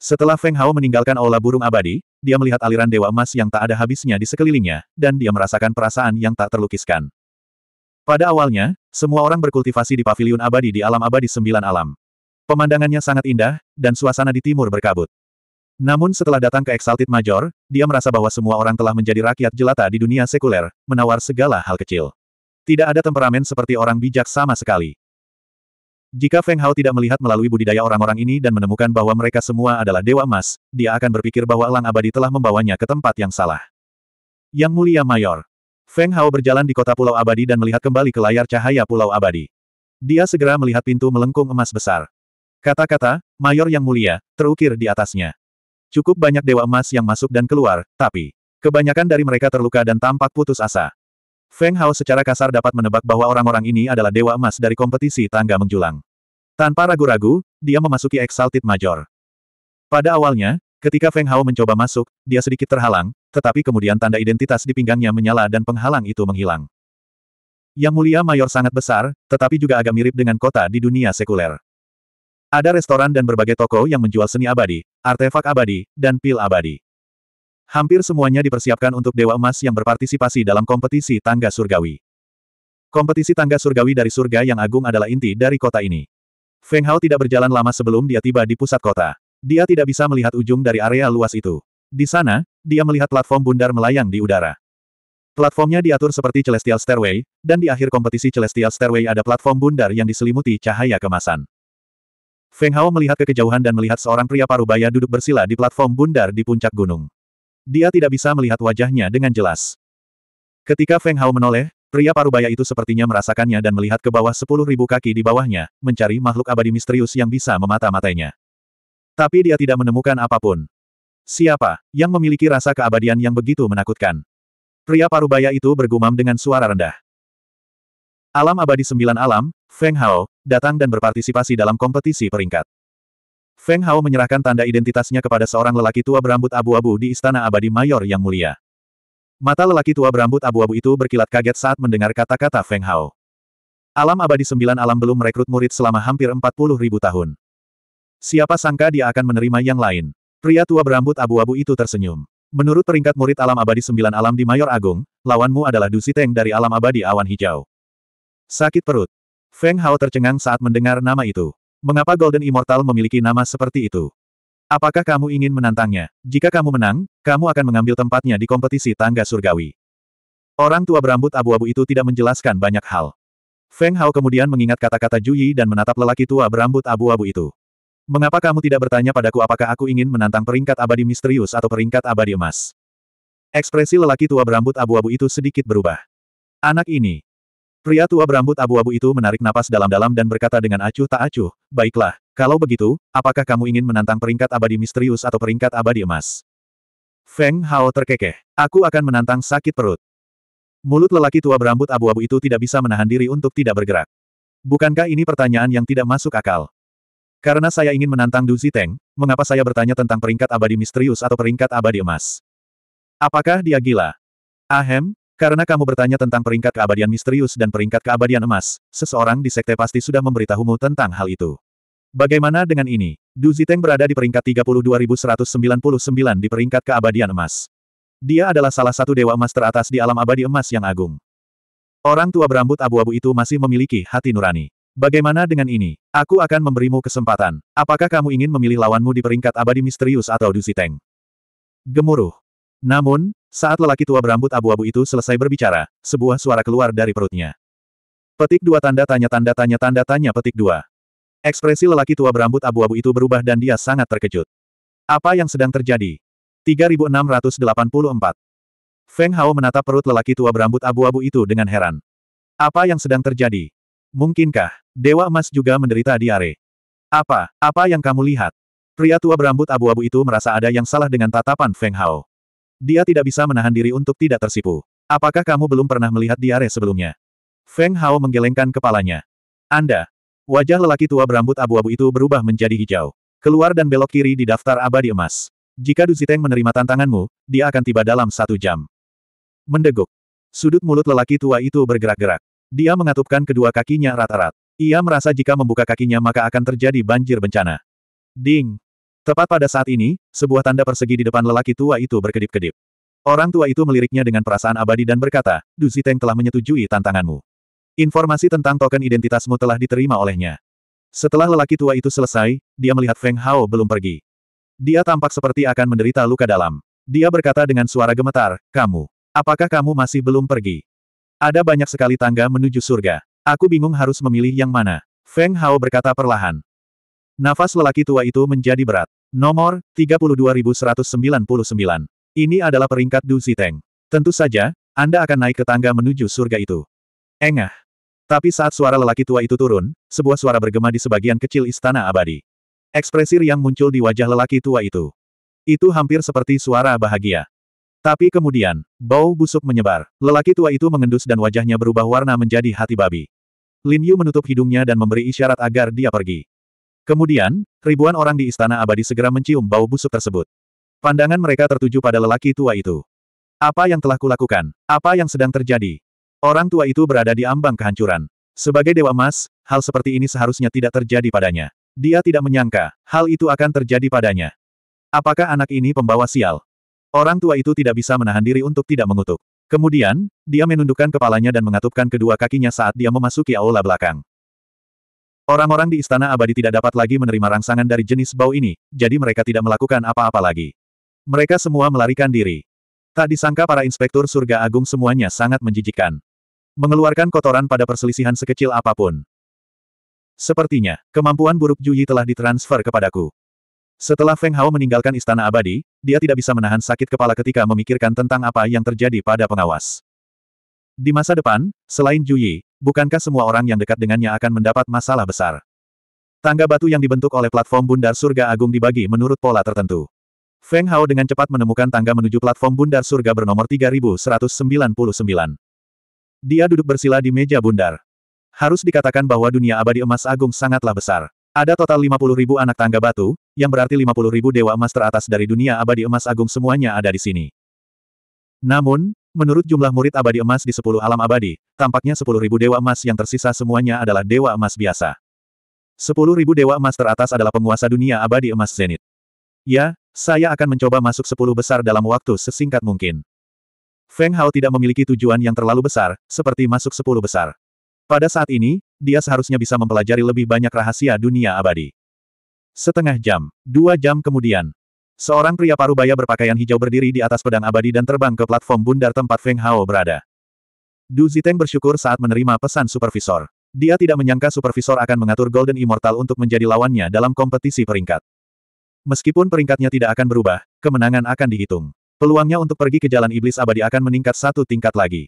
Setelah Feng Hao meninggalkan aula burung abadi, dia melihat aliran dewa emas yang tak ada habisnya di sekelilingnya, dan dia merasakan perasaan yang tak terlukiskan. Pada awalnya, semua orang berkultivasi di paviliun abadi di alam abadi sembilan alam. Pemandangannya sangat indah, dan suasana di timur berkabut. Namun setelah datang ke Exalted Major, dia merasa bahwa semua orang telah menjadi rakyat jelata di dunia sekuler, menawar segala hal kecil. Tidak ada temperamen seperti orang bijak sama sekali. Jika Feng Hao tidak melihat melalui budidaya orang-orang ini dan menemukan bahwa mereka semua adalah dewa emas, dia akan berpikir bahwa Lang Abadi telah membawanya ke tempat yang salah. Yang Mulia Mayor. Feng Hao berjalan di kota Pulau Abadi dan melihat kembali ke layar cahaya Pulau Abadi. Dia segera melihat pintu melengkung emas besar. Kata-kata, Mayor Yang Mulia, terukir di atasnya. Cukup banyak dewa emas yang masuk dan keluar, tapi kebanyakan dari mereka terluka dan tampak putus asa. Feng Hao secara kasar dapat menebak bahwa orang-orang ini adalah dewa emas dari kompetisi tangga menjulang. Tanpa ragu-ragu, dia memasuki Exalted Major. Pada awalnya, ketika Feng Hao mencoba masuk, dia sedikit terhalang, tetapi kemudian tanda identitas di pinggangnya menyala dan penghalang itu menghilang. Yang mulia mayor sangat besar, tetapi juga agak mirip dengan kota di dunia sekuler. Ada restoran dan berbagai toko yang menjual seni abadi, artefak abadi, dan pil abadi. Hampir semuanya dipersiapkan untuk Dewa Emas yang berpartisipasi dalam kompetisi tangga surgawi. Kompetisi tangga surgawi dari surga yang agung adalah inti dari kota ini. Feng Hao tidak berjalan lama sebelum dia tiba di pusat kota. Dia tidak bisa melihat ujung dari area luas itu. Di sana, dia melihat platform bundar melayang di udara. Platformnya diatur seperti Celestial Stairway, dan di akhir kompetisi Celestial Stairway ada platform bundar yang diselimuti cahaya kemasan. Feng Hao melihat ke kejauhan dan melihat seorang pria parubaya duduk bersila di platform bundar di puncak gunung. Dia tidak bisa melihat wajahnya dengan jelas. Ketika Feng Hao menoleh, pria parubaya itu sepertinya merasakannya dan melihat ke bawah sepuluh ribu kaki di bawahnya, mencari makhluk abadi misterius yang bisa memata-matainya. Tapi dia tidak menemukan apapun. Siapa yang memiliki rasa keabadian yang begitu menakutkan? Pria parubaya itu bergumam dengan suara rendah. Alam abadi sembilan alam, Feng Hao, datang dan berpartisipasi dalam kompetisi peringkat. Feng Hao menyerahkan tanda identitasnya kepada seorang lelaki tua berambut abu-abu di Istana Abadi Mayor yang mulia. Mata lelaki tua berambut abu-abu itu berkilat kaget saat mendengar kata-kata Feng Hao. Alam abadi sembilan alam belum merekrut murid selama hampir 40 ribu tahun. Siapa sangka dia akan menerima yang lain. Pria tua berambut abu-abu itu tersenyum. Menurut peringkat murid alam abadi sembilan alam di Mayor Agung, lawanmu adalah Du Teng dari alam abadi awan hijau. Sakit perut. Feng Hao tercengang saat mendengar nama itu. Mengapa Golden Immortal memiliki nama seperti itu? Apakah kamu ingin menantangnya? Jika kamu menang, kamu akan mengambil tempatnya di kompetisi tangga surgawi. Orang tua berambut abu-abu itu tidak menjelaskan banyak hal. Feng Hao kemudian mengingat kata-kata Juyi dan menatap lelaki tua berambut abu-abu itu. Mengapa kamu tidak bertanya padaku apakah aku ingin menantang peringkat abadi misterius atau peringkat abadi emas? Ekspresi lelaki tua berambut abu-abu itu sedikit berubah. Anak ini, Pria tua berambut abu-abu itu menarik napas dalam-dalam dan berkata dengan acuh tak acuh, baiklah, kalau begitu, apakah kamu ingin menantang peringkat abadi misterius atau peringkat abadi emas? Feng Hao terkekeh. Aku akan menantang sakit perut. Mulut lelaki tua berambut abu-abu itu tidak bisa menahan diri untuk tidak bergerak. Bukankah ini pertanyaan yang tidak masuk akal? Karena saya ingin menantang Du Ziteng, mengapa saya bertanya tentang peringkat abadi misterius atau peringkat abadi emas? Apakah dia gila? Ahem, karena kamu bertanya tentang peringkat keabadian misterius dan peringkat keabadian emas, seseorang di sekte pasti sudah memberitahumu tentang hal itu. Bagaimana dengan ini? Du Ziteng berada di peringkat 32.199 di peringkat keabadian emas. Dia adalah salah satu dewa emas teratas di alam abadi emas yang agung. Orang tua berambut abu-abu itu masih memiliki hati nurani. Bagaimana dengan ini? Aku akan memberimu kesempatan. Apakah kamu ingin memilih lawanmu di peringkat abadi misterius atau Du Ziteng? Gemuruh. Namun, saat lelaki tua berambut abu-abu itu selesai berbicara, sebuah suara keluar dari perutnya. Petik dua tanda tanya tanda tanya tanda tanya petik dua. Ekspresi lelaki tua berambut abu-abu itu berubah dan dia sangat terkejut. Apa yang sedang terjadi? 3684. Feng Hao menatap perut lelaki tua berambut abu-abu itu dengan heran. Apa yang sedang terjadi? Mungkinkah, Dewa Emas juga menderita diare? Apa, apa yang kamu lihat? Pria tua berambut abu-abu itu merasa ada yang salah dengan tatapan Feng Hao. Dia tidak bisa menahan diri untuk tidak tersipu. Apakah kamu belum pernah melihat diare sebelumnya? Feng Hao menggelengkan kepalanya. Anda. Wajah lelaki tua berambut abu-abu itu berubah menjadi hijau. Keluar dan belok kiri di daftar abadi emas. Jika Duziteng menerima tantanganmu, dia akan tiba dalam satu jam. Mendeguk. Sudut mulut lelaki tua itu bergerak-gerak. Dia mengatupkan kedua kakinya rata-rat. Ia merasa jika membuka kakinya maka akan terjadi banjir bencana. Ding! Tepat pada saat ini, sebuah tanda persegi di depan lelaki tua itu berkedip-kedip. Orang tua itu meliriknya dengan perasaan abadi dan berkata, Du Ziteng telah menyetujui tantanganmu. Informasi tentang token identitasmu telah diterima olehnya. Setelah lelaki tua itu selesai, dia melihat Feng Hao belum pergi. Dia tampak seperti akan menderita luka dalam. Dia berkata dengan suara gemetar, kamu, apakah kamu masih belum pergi? Ada banyak sekali tangga menuju surga. Aku bingung harus memilih yang mana. Feng Hao berkata perlahan. Nafas lelaki tua itu menjadi berat. Nomor, 32199. Ini adalah peringkat Du Ziteng. Tentu saja, Anda akan naik ke tangga menuju surga itu. Engah. Tapi saat suara lelaki tua itu turun, sebuah suara bergema di sebagian kecil istana abadi. Ekspresi riang muncul di wajah lelaki tua itu. Itu hampir seperti suara bahagia. Tapi kemudian, bau busuk menyebar. Lelaki tua itu mengendus dan wajahnya berubah warna menjadi hati babi. Lin Yu menutup hidungnya dan memberi isyarat agar dia pergi. Kemudian, ribuan orang di istana abadi segera mencium bau busuk tersebut. Pandangan mereka tertuju pada lelaki tua itu. Apa yang telah kulakukan? Apa yang sedang terjadi? Orang tua itu berada di ambang kehancuran. Sebagai dewa emas, hal seperti ini seharusnya tidak terjadi padanya. Dia tidak menyangka, hal itu akan terjadi padanya. Apakah anak ini pembawa sial? Orang tua itu tidak bisa menahan diri untuk tidak mengutuk. Kemudian, dia menundukkan kepalanya dan mengatupkan kedua kakinya saat dia memasuki aula belakang. Orang-orang di Istana Abadi tidak dapat lagi menerima rangsangan dari jenis bau ini, jadi mereka tidak melakukan apa-apa lagi. Mereka semua melarikan diri. Tak disangka para inspektur surga agung semuanya sangat menjijikkan. Mengeluarkan kotoran pada perselisihan sekecil apapun. Sepertinya, kemampuan buruk Juyi telah ditransfer kepadaku. Setelah Feng Hao meninggalkan istana abadi, dia tidak bisa menahan sakit kepala ketika memikirkan tentang apa yang terjadi pada pengawas. Di masa depan, selain Juyi, Bukankah semua orang yang dekat dengannya akan mendapat masalah besar? Tangga batu yang dibentuk oleh platform bundar surga agung dibagi menurut pola tertentu. Feng Hao dengan cepat menemukan tangga menuju platform bundar surga bernomor 3199. Dia duduk bersila di meja bundar. Harus dikatakan bahwa dunia abadi emas agung sangatlah besar. Ada total 50.000 anak tangga batu, yang berarti 50.000 dewa emas teratas dari dunia abadi emas agung semuanya ada di sini. Namun, Menurut jumlah murid abadi emas di sepuluh alam abadi, tampaknya sepuluh ribu dewa emas yang tersisa semuanya adalah dewa emas biasa. Sepuluh ribu dewa emas teratas adalah penguasa dunia abadi emas Zenit. Ya, saya akan mencoba masuk sepuluh besar dalam waktu sesingkat mungkin. Feng Hao tidak memiliki tujuan yang terlalu besar, seperti masuk sepuluh besar. Pada saat ini, dia seharusnya bisa mempelajari lebih banyak rahasia dunia abadi. Setengah jam, dua jam kemudian, Seorang pria parubaya berpakaian hijau berdiri di atas pedang abadi dan terbang ke platform bundar tempat Feng Hao berada. Du Ziteng bersyukur saat menerima pesan supervisor. Dia tidak menyangka supervisor akan mengatur Golden Immortal untuk menjadi lawannya dalam kompetisi peringkat. Meskipun peringkatnya tidak akan berubah, kemenangan akan dihitung. Peluangnya untuk pergi ke jalan iblis abadi akan meningkat satu tingkat lagi.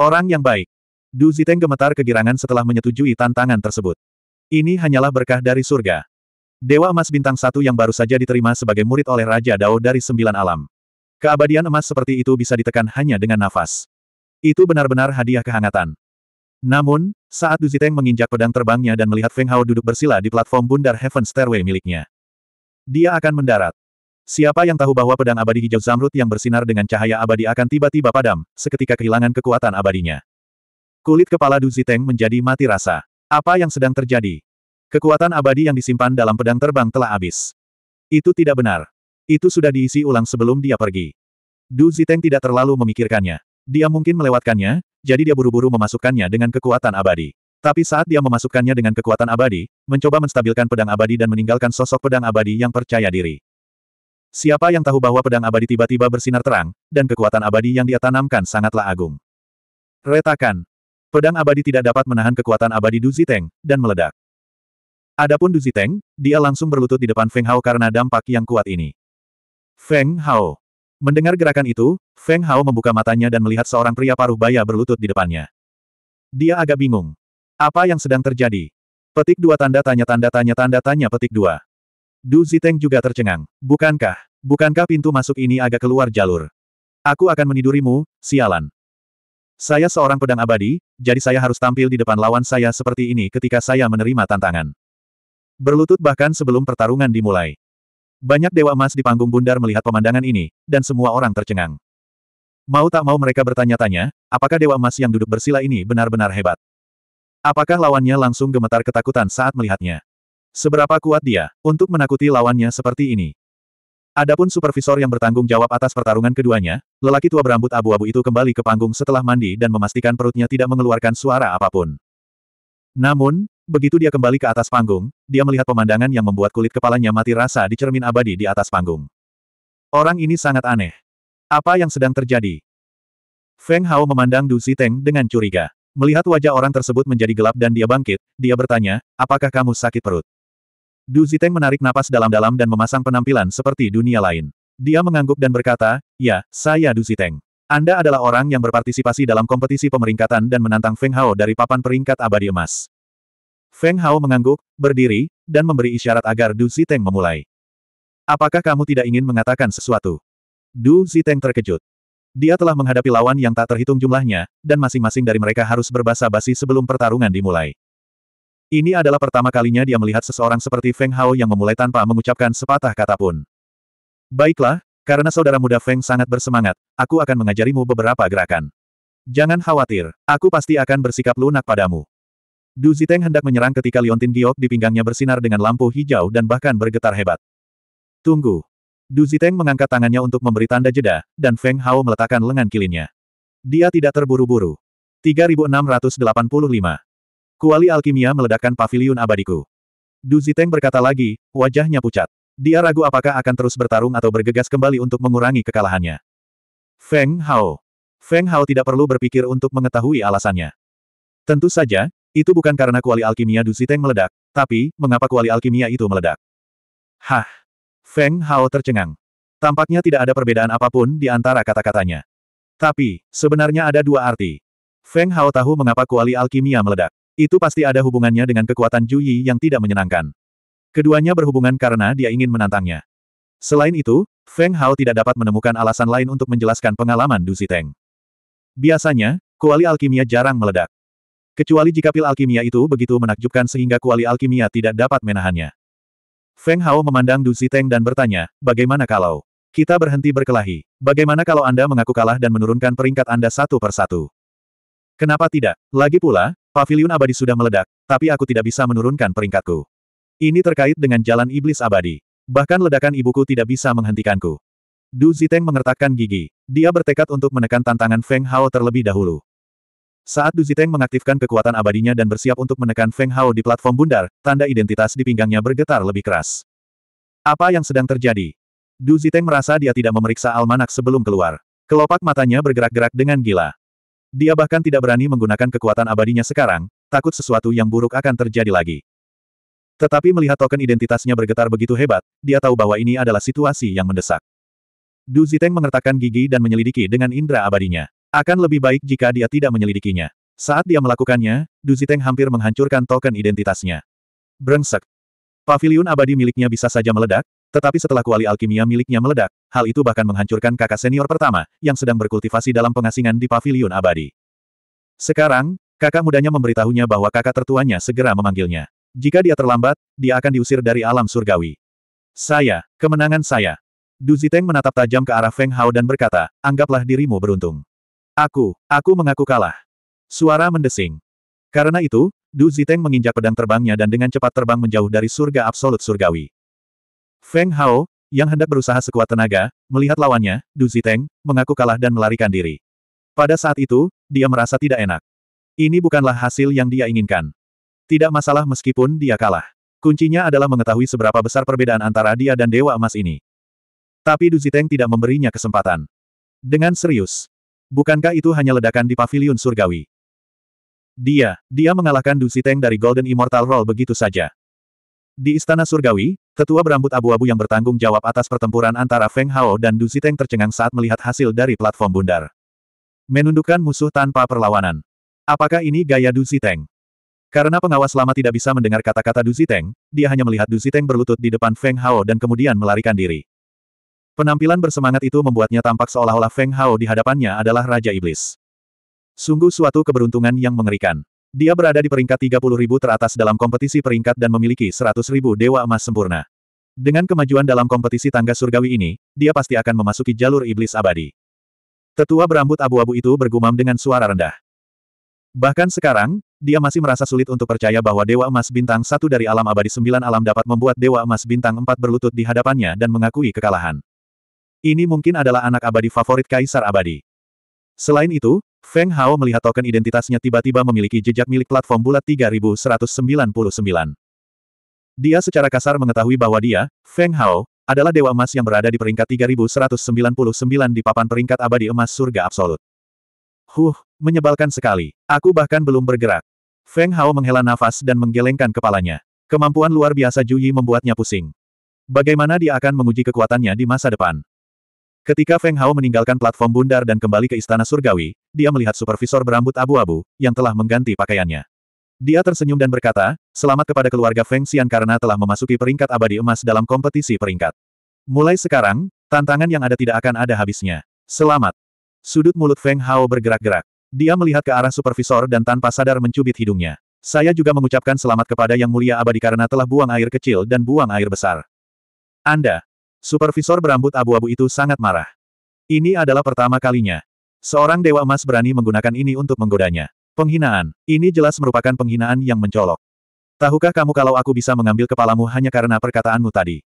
Orang yang baik. Du Ziteng gemetar kegirangan setelah menyetujui tantangan tersebut. Ini hanyalah berkah dari surga. Dewa Emas Bintang Satu yang baru saja diterima sebagai murid oleh Raja Dao dari Sembilan Alam. Keabadian emas seperti itu bisa ditekan hanya dengan nafas. Itu benar-benar hadiah kehangatan. Namun, saat Du Ziteng menginjak pedang terbangnya dan melihat Feng Hao duduk bersila di platform bundar Heaven Stairway miliknya. Dia akan mendarat. Siapa yang tahu bahwa pedang abadi hijau zamrud yang bersinar dengan cahaya abadi akan tiba-tiba padam, seketika kehilangan kekuatan abadinya. Kulit kepala Du Ziteng menjadi mati rasa. Apa yang sedang terjadi? Kekuatan abadi yang disimpan dalam pedang terbang telah habis. Itu tidak benar. Itu sudah diisi ulang sebelum dia pergi. Du Ziteng tidak terlalu memikirkannya. Dia mungkin melewatkannya, jadi dia buru-buru memasukkannya dengan kekuatan abadi. Tapi saat dia memasukkannya dengan kekuatan abadi, mencoba menstabilkan pedang abadi dan meninggalkan sosok pedang abadi yang percaya diri. Siapa yang tahu bahwa pedang abadi tiba-tiba bersinar terang, dan kekuatan abadi yang dia tanamkan sangatlah agung. Retakan. Pedang abadi tidak dapat menahan kekuatan abadi Du Ziteng, dan meledak. Adapun Du Ziteng, dia langsung berlutut di depan Feng Hao karena dampak yang kuat ini. Feng Hao. Mendengar gerakan itu, Feng Hao membuka matanya dan melihat seorang pria paruh baya berlutut di depannya. Dia agak bingung. Apa yang sedang terjadi? Petik dua tanda tanya tanda tanya tanda tanya petik dua. Du Ziteng juga tercengang. Bukankah, bukankah pintu masuk ini agak keluar jalur? Aku akan menidurimu, sialan. Saya seorang pedang abadi, jadi saya harus tampil di depan lawan saya seperti ini ketika saya menerima tantangan. Berlutut bahkan sebelum pertarungan dimulai. Banyak dewa emas di panggung bundar melihat pemandangan ini, dan semua orang tercengang. Mau tak mau mereka bertanya-tanya, apakah dewa emas yang duduk bersila ini benar-benar hebat? Apakah lawannya langsung gemetar ketakutan saat melihatnya? Seberapa kuat dia, untuk menakuti lawannya seperti ini? Adapun supervisor yang bertanggung jawab atas pertarungan keduanya, lelaki tua berambut abu-abu itu kembali ke panggung setelah mandi dan memastikan perutnya tidak mengeluarkan suara apapun. Namun, Begitu dia kembali ke atas panggung, dia melihat pemandangan yang membuat kulit kepalanya mati rasa di cermin abadi di atas panggung. Orang ini sangat aneh. Apa yang sedang terjadi? Feng Hao memandang Du Ziteng dengan curiga. Melihat wajah orang tersebut menjadi gelap dan dia bangkit, dia bertanya, apakah kamu sakit perut? Du Ziteng menarik napas dalam-dalam dan memasang penampilan seperti dunia lain. Dia mengangguk dan berkata, ya, saya Du Ziteng. Anda adalah orang yang berpartisipasi dalam kompetisi pemeringkatan dan menantang Feng Hao dari papan peringkat abadi emas. Feng Hao mengangguk, berdiri, dan memberi isyarat agar Du Ziteng memulai. Apakah kamu tidak ingin mengatakan sesuatu? Du Ziteng terkejut. Dia telah menghadapi lawan yang tak terhitung jumlahnya, dan masing-masing dari mereka harus berbahasa basi sebelum pertarungan dimulai. Ini adalah pertama kalinya dia melihat seseorang seperti Feng Hao yang memulai tanpa mengucapkan sepatah kata pun. Baiklah, karena saudara muda Feng sangat bersemangat, aku akan mengajarimu beberapa gerakan. Jangan khawatir, aku pasti akan bersikap lunak padamu. Du Ziteng hendak menyerang ketika liontin giok di pinggangnya bersinar dengan lampu hijau dan bahkan bergetar hebat. Tunggu. Du Ziteng mengangkat tangannya untuk memberi tanda jeda, dan Feng Hao meletakkan lengan kilinnya. Dia tidak terburu-buru. 3685. Kuali alkimia meledakkan paviliun abadiku. Du Ziteng berkata lagi, wajahnya pucat. Dia ragu apakah akan terus bertarung atau bergegas kembali untuk mengurangi kekalahannya. Feng Hao. Feng Hao tidak perlu berpikir untuk mengetahui alasannya. Tentu saja, itu bukan karena kuali alkimia Du Ziteng meledak, tapi, mengapa kuali alkimia itu meledak? Hah! Feng Hao tercengang. Tampaknya tidak ada perbedaan apapun di antara kata-katanya. Tapi, sebenarnya ada dua arti. Feng Hao tahu mengapa kuali alkimia meledak. Itu pasti ada hubungannya dengan kekuatan Juyi yang tidak menyenangkan. Keduanya berhubungan karena dia ingin menantangnya. Selain itu, Feng Hao tidak dapat menemukan alasan lain untuk menjelaskan pengalaman Du Ziteng. Biasanya, kuali alkimia jarang meledak. Kecuali jika pil alkimia itu begitu menakjubkan sehingga kuali alkimia tidak dapat menahannya. Feng Hao memandang Du Ziteng dan bertanya, bagaimana kalau kita berhenti berkelahi? Bagaimana kalau Anda mengaku kalah dan menurunkan peringkat Anda satu persatu? Kenapa tidak? Lagi pula, pavilion abadi sudah meledak, tapi aku tidak bisa menurunkan peringkatku. Ini terkait dengan jalan iblis abadi. Bahkan ledakan ibuku tidak bisa menghentikanku. Du Ziteng mengertakkan gigi. Dia bertekad untuk menekan tantangan Feng Hao terlebih dahulu. Saat Duziteng mengaktifkan kekuatan abadinya dan bersiap untuk menekan Feng Hao di platform bundar, tanda identitas di pinggangnya bergetar lebih keras. Apa yang sedang terjadi? Duziteng merasa dia tidak memeriksa almanak sebelum keluar. Kelopak matanya bergerak-gerak dengan gila. Dia bahkan tidak berani menggunakan kekuatan abadinya sekarang, takut sesuatu yang buruk akan terjadi lagi. Tetapi melihat token identitasnya bergetar begitu hebat, dia tahu bahwa ini adalah situasi yang mendesak. Du Ziteng mengertakkan gigi dan menyelidiki dengan indera abadinya. Akan lebih baik jika dia tidak menyelidikinya. Saat dia melakukannya, Du Ziteng hampir menghancurkan token identitasnya. Brengsek. Paviliun abadi miliknya bisa saja meledak, tetapi setelah kuali alkimia miliknya meledak, hal itu bahkan menghancurkan kakak senior pertama, yang sedang berkultivasi dalam pengasingan di paviliun abadi. Sekarang, kakak mudanya memberitahunya bahwa kakak tertuanya segera memanggilnya. Jika dia terlambat, dia akan diusir dari alam surgawi. Saya, kemenangan saya. Du Ziteng menatap tajam ke arah Feng Hao dan berkata, anggaplah dirimu beruntung. Aku, aku mengaku kalah. Suara mendesing. Karena itu, Du Ziteng menginjak pedang terbangnya dan dengan cepat terbang menjauh dari surga absolut surgawi. Feng Hao, yang hendak berusaha sekuat tenaga, melihat lawannya, Du Ziteng, mengaku kalah dan melarikan diri. Pada saat itu, dia merasa tidak enak. Ini bukanlah hasil yang dia inginkan. Tidak masalah meskipun dia kalah. Kuncinya adalah mengetahui seberapa besar perbedaan antara dia dan Dewa Emas ini. Tapi Du Ziteng tidak memberinya kesempatan. Dengan serius, Bukankah itu hanya ledakan di pavilion surgawi? Dia, dia mengalahkan Du Siteng dari Golden Immortal Roll begitu saja. Di Istana Surgawi, tetua berambut abu-abu yang bertanggung jawab atas pertempuran antara Feng Hao dan Du Siteng tercengang saat melihat hasil dari platform bundar. Menundukkan musuh tanpa perlawanan. Apakah ini gaya Du Siteng? Karena pengawas lama tidak bisa mendengar kata-kata Du Siteng, dia hanya melihat Du Siteng berlutut di depan Feng Hao dan kemudian melarikan diri. Penampilan bersemangat itu membuatnya tampak seolah-olah Feng Hao di hadapannya adalah Raja Iblis. Sungguh suatu keberuntungan yang mengerikan. Dia berada di peringkat 30 ribu teratas dalam kompetisi peringkat dan memiliki 100 ribu dewa emas sempurna. Dengan kemajuan dalam kompetisi tangga surgawi ini, dia pasti akan memasuki jalur iblis abadi. Tetua berambut abu-abu itu bergumam dengan suara rendah. Bahkan sekarang, dia masih merasa sulit untuk percaya bahwa Dewa Emas Bintang satu dari alam abadi sembilan alam dapat membuat Dewa Emas Bintang empat berlutut di hadapannya dan mengakui kekalahan. Ini mungkin adalah anak abadi favorit Kaisar Abadi. Selain itu, Feng Hao melihat token identitasnya tiba-tiba memiliki jejak milik platform bulat 3199. Dia secara kasar mengetahui bahwa dia, Feng Hao, adalah dewa emas yang berada di peringkat 3199 di papan peringkat abadi emas surga absolut. Huh, menyebalkan sekali. Aku bahkan belum bergerak. Feng Hao menghela nafas dan menggelengkan kepalanya. Kemampuan luar biasa Juyi membuatnya pusing. Bagaimana dia akan menguji kekuatannya di masa depan? Ketika Feng Hao meninggalkan platform bundar dan kembali ke Istana Surgawi, dia melihat supervisor berambut abu-abu, yang telah mengganti pakaiannya. Dia tersenyum dan berkata, selamat kepada keluarga Feng Xian karena telah memasuki peringkat abadi emas dalam kompetisi peringkat. Mulai sekarang, tantangan yang ada tidak akan ada habisnya. Selamat. Sudut mulut Feng Hao bergerak-gerak. Dia melihat ke arah supervisor dan tanpa sadar mencubit hidungnya. Saya juga mengucapkan selamat kepada Yang Mulia Abadi karena telah buang air kecil dan buang air besar. Anda, Supervisor berambut abu-abu itu sangat marah. Ini adalah pertama kalinya. Seorang Dewa Emas berani menggunakan ini untuk menggodanya. Penghinaan. Ini jelas merupakan penghinaan yang mencolok. Tahukah kamu kalau aku bisa mengambil kepalamu hanya karena perkataanmu tadi?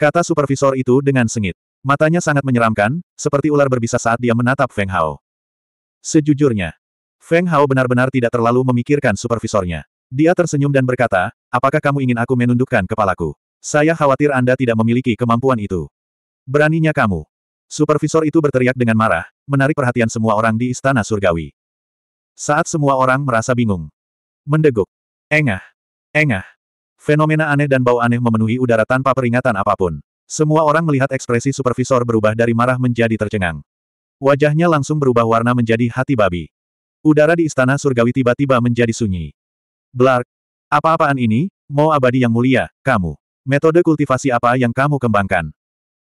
Kata supervisor itu dengan sengit. Matanya sangat menyeramkan, seperti ular berbisa saat dia menatap Feng Hao. Sejujurnya, Feng Hao benar-benar tidak terlalu memikirkan supervisornya. Dia tersenyum dan berkata, apakah kamu ingin aku menundukkan kepalaku? Saya khawatir Anda tidak memiliki kemampuan itu. Beraninya kamu. Supervisor itu berteriak dengan marah, menarik perhatian semua orang di Istana Surgawi. Saat semua orang merasa bingung. Mendeguk. Engah. Engah. Fenomena aneh dan bau aneh memenuhi udara tanpa peringatan apapun. Semua orang melihat ekspresi supervisor berubah dari marah menjadi tercengang. Wajahnya langsung berubah warna menjadi hati babi. Udara di Istana Surgawi tiba-tiba menjadi sunyi. Blark. Apa-apaan ini, mau abadi yang mulia, kamu. Metode kultivasi apa yang kamu kembangkan?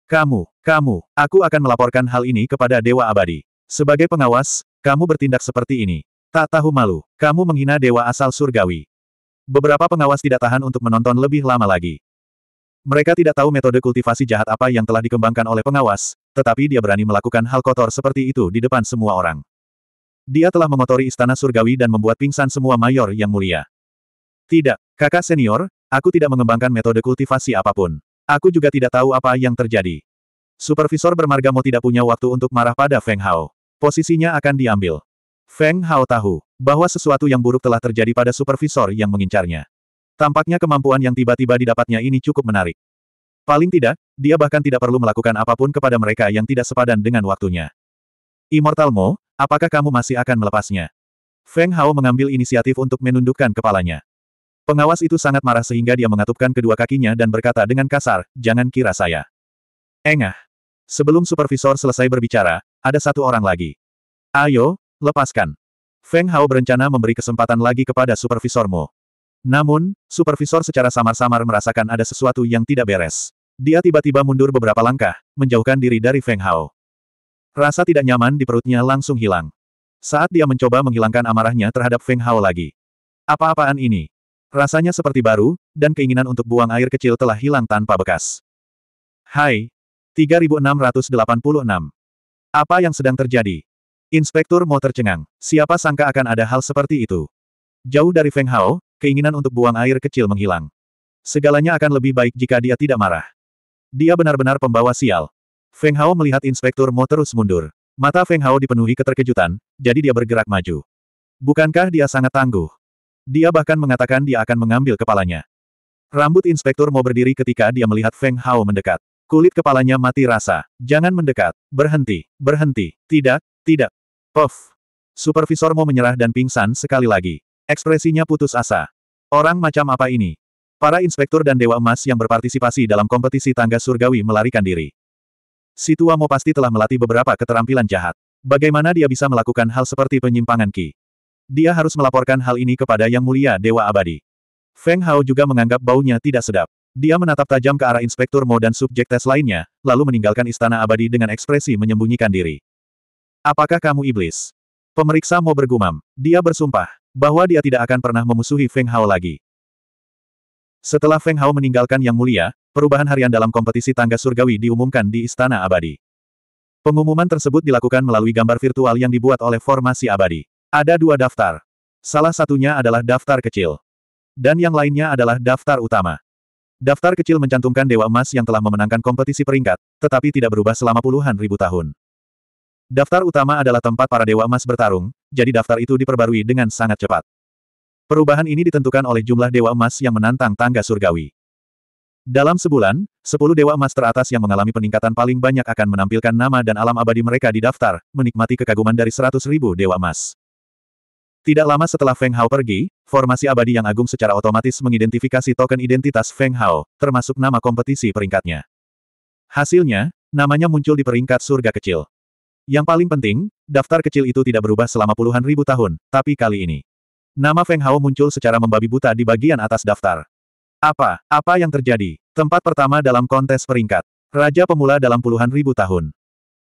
Kamu, kamu, aku akan melaporkan hal ini kepada Dewa Abadi. Sebagai pengawas, kamu bertindak seperti ini. Tak tahu malu, kamu menghina Dewa asal surgawi. Beberapa pengawas tidak tahan untuk menonton lebih lama lagi. Mereka tidak tahu metode kultivasi jahat apa yang telah dikembangkan oleh pengawas, tetapi dia berani melakukan hal kotor seperti itu di depan semua orang. Dia telah mengotori istana surgawi dan membuat pingsan semua mayor yang mulia. Tidak, kakak senior, Aku tidak mengembangkan metode kultivasi apapun. Aku juga tidak tahu apa yang terjadi. Supervisor bermarga Mo tidak punya waktu untuk marah pada Feng Hao. Posisinya akan diambil. Feng Hao tahu bahwa sesuatu yang buruk telah terjadi pada supervisor yang mengincarnya. Tampaknya kemampuan yang tiba-tiba didapatnya ini cukup menarik. Paling tidak, dia bahkan tidak perlu melakukan apapun kepada mereka yang tidak sepadan dengan waktunya. Immortal Mo, apakah kamu masih akan melepasnya? Feng Hao mengambil inisiatif untuk menundukkan kepalanya. Pengawas itu sangat marah sehingga dia mengatupkan kedua kakinya dan berkata dengan kasar, jangan kira saya. Engah. Sebelum supervisor selesai berbicara, ada satu orang lagi. Ayo, lepaskan. Feng Hao berencana memberi kesempatan lagi kepada supervisormu. Namun, supervisor secara samar-samar merasakan ada sesuatu yang tidak beres. Dia tiba-tiba mundur beberapa langkah, menjauhkan diri dari Feng Hao. Rasa tidak nyaman di perutnya langsung hilang. Saat dia mencoba menghilangkan amarahnya terhadap Feng Hao lagi. Apa-apaan ini? Rasanya seperti baru, dan keinginan untuk buang air kecil telah hilang tanpa bekas. Hai. 3686. Apa yang sedang terjadi? Inspektur Mo tercengang. Siapa sangka akan ada hal seperti itu? Jauh dari Feng Hao, keinginan untuk buang air kecil menghilang. Segalanya akan lebih baik jika dia tidak marah. Dia benar-benar pembawa sial. Feng Hao melihat Inspektur Mo terus mundur. Mata Feng Hao dipenuhi keterkejutan, jadi dia bergerak maju. Bukankah dia sangat tangguh? Dia bahkan mengatakan dia akan mengambil kepalanya. Rambut inspektur mau berdiri ketika dia melihat Feng Hao mendekat. Kulit kepalanya mati rasa. Jangan mendekat. Berhenti. Berhenti. Tidak. Tidak. Puff. Supervisor mau menyerah dan pingsan sekali lagi. Ekspresinya putus asa. Orang macam apa ini? Para inspektur dan Dewa Emas yang berpartisipasi dalam kompetisi tangga surgawi melarikan diri. Si tua Mo pasti telah melatih beberapa keterampilan jahat. Bagaimana dia bisa melakukan hal seperti penyimpangan Ki? Dia harus melaporkan hal ini kepada Yang Mulia Dewa Abadi. Feng Hao juga menganggap baunya tidak sedap. Dia menatap tajam ke arah Inspektur Mo dan subjek tes lainnya, lalu meninggalkan istana abadi dengan ekspresi menyembunyikan diri. Apakah kamu iblis? Pemeriksa Mo bergumam. Dia bersumpah, bahwa dia tidak akan pernah memusuhi Feng Hao lagi. Setelah Feng Hao meninggalkan Yang Mulia, perubahan harian dalam kompetisi tangga surgawi diumumkan di Istana Abadi. Pengumuman tersebut dilakukan melalui gambar virtual yang dibuat oleh formasi abadi. Ada dua daftar. Salah satunya adalah daftar kecil. Dan yang lainnya adalah daftar utama. Daftar kecil mencantumkan Dewa Emas yang telah memenangkan kompetisi peringkat, tetapi tidak berubah selama puluhan ribu tahun. Daftar utama adalah tempat para Dewa Emas bertarung, jadi daftar itu diperbarui dengan sangat cepat. Perubahan ini ditentukan oleh jumlah Dewa Emas yang menantang tangga surgawi. Dalam sebulan, 10 Dewa Emas teratas yang mengalami peningkatan paling banyak akan menampilkan nama dan alam abadi mereka di daftar, menikmati kekaguman dari 100 ribu Dewa Emas. Tidak lama setelah Feng Hao pergi, formasi abadi yang agung secara otomatis mengidentifikasi token identitas Feng Hao, termasuk nama kompetisi peringkatnya. Hasilnya, namanya muncul di peringkat surga kecil. Yang paling penting, daftar kecil itu tidak berubah selama puluhan ribu tahun, tapi kali ini. Nama Feng Hao muncul secara membabi buta di bagian atas daftar. Apa, apa yang terjadi? Tempat pertama dalam kontes peringkat. Raja pemula dalam puluhan ribu tahun.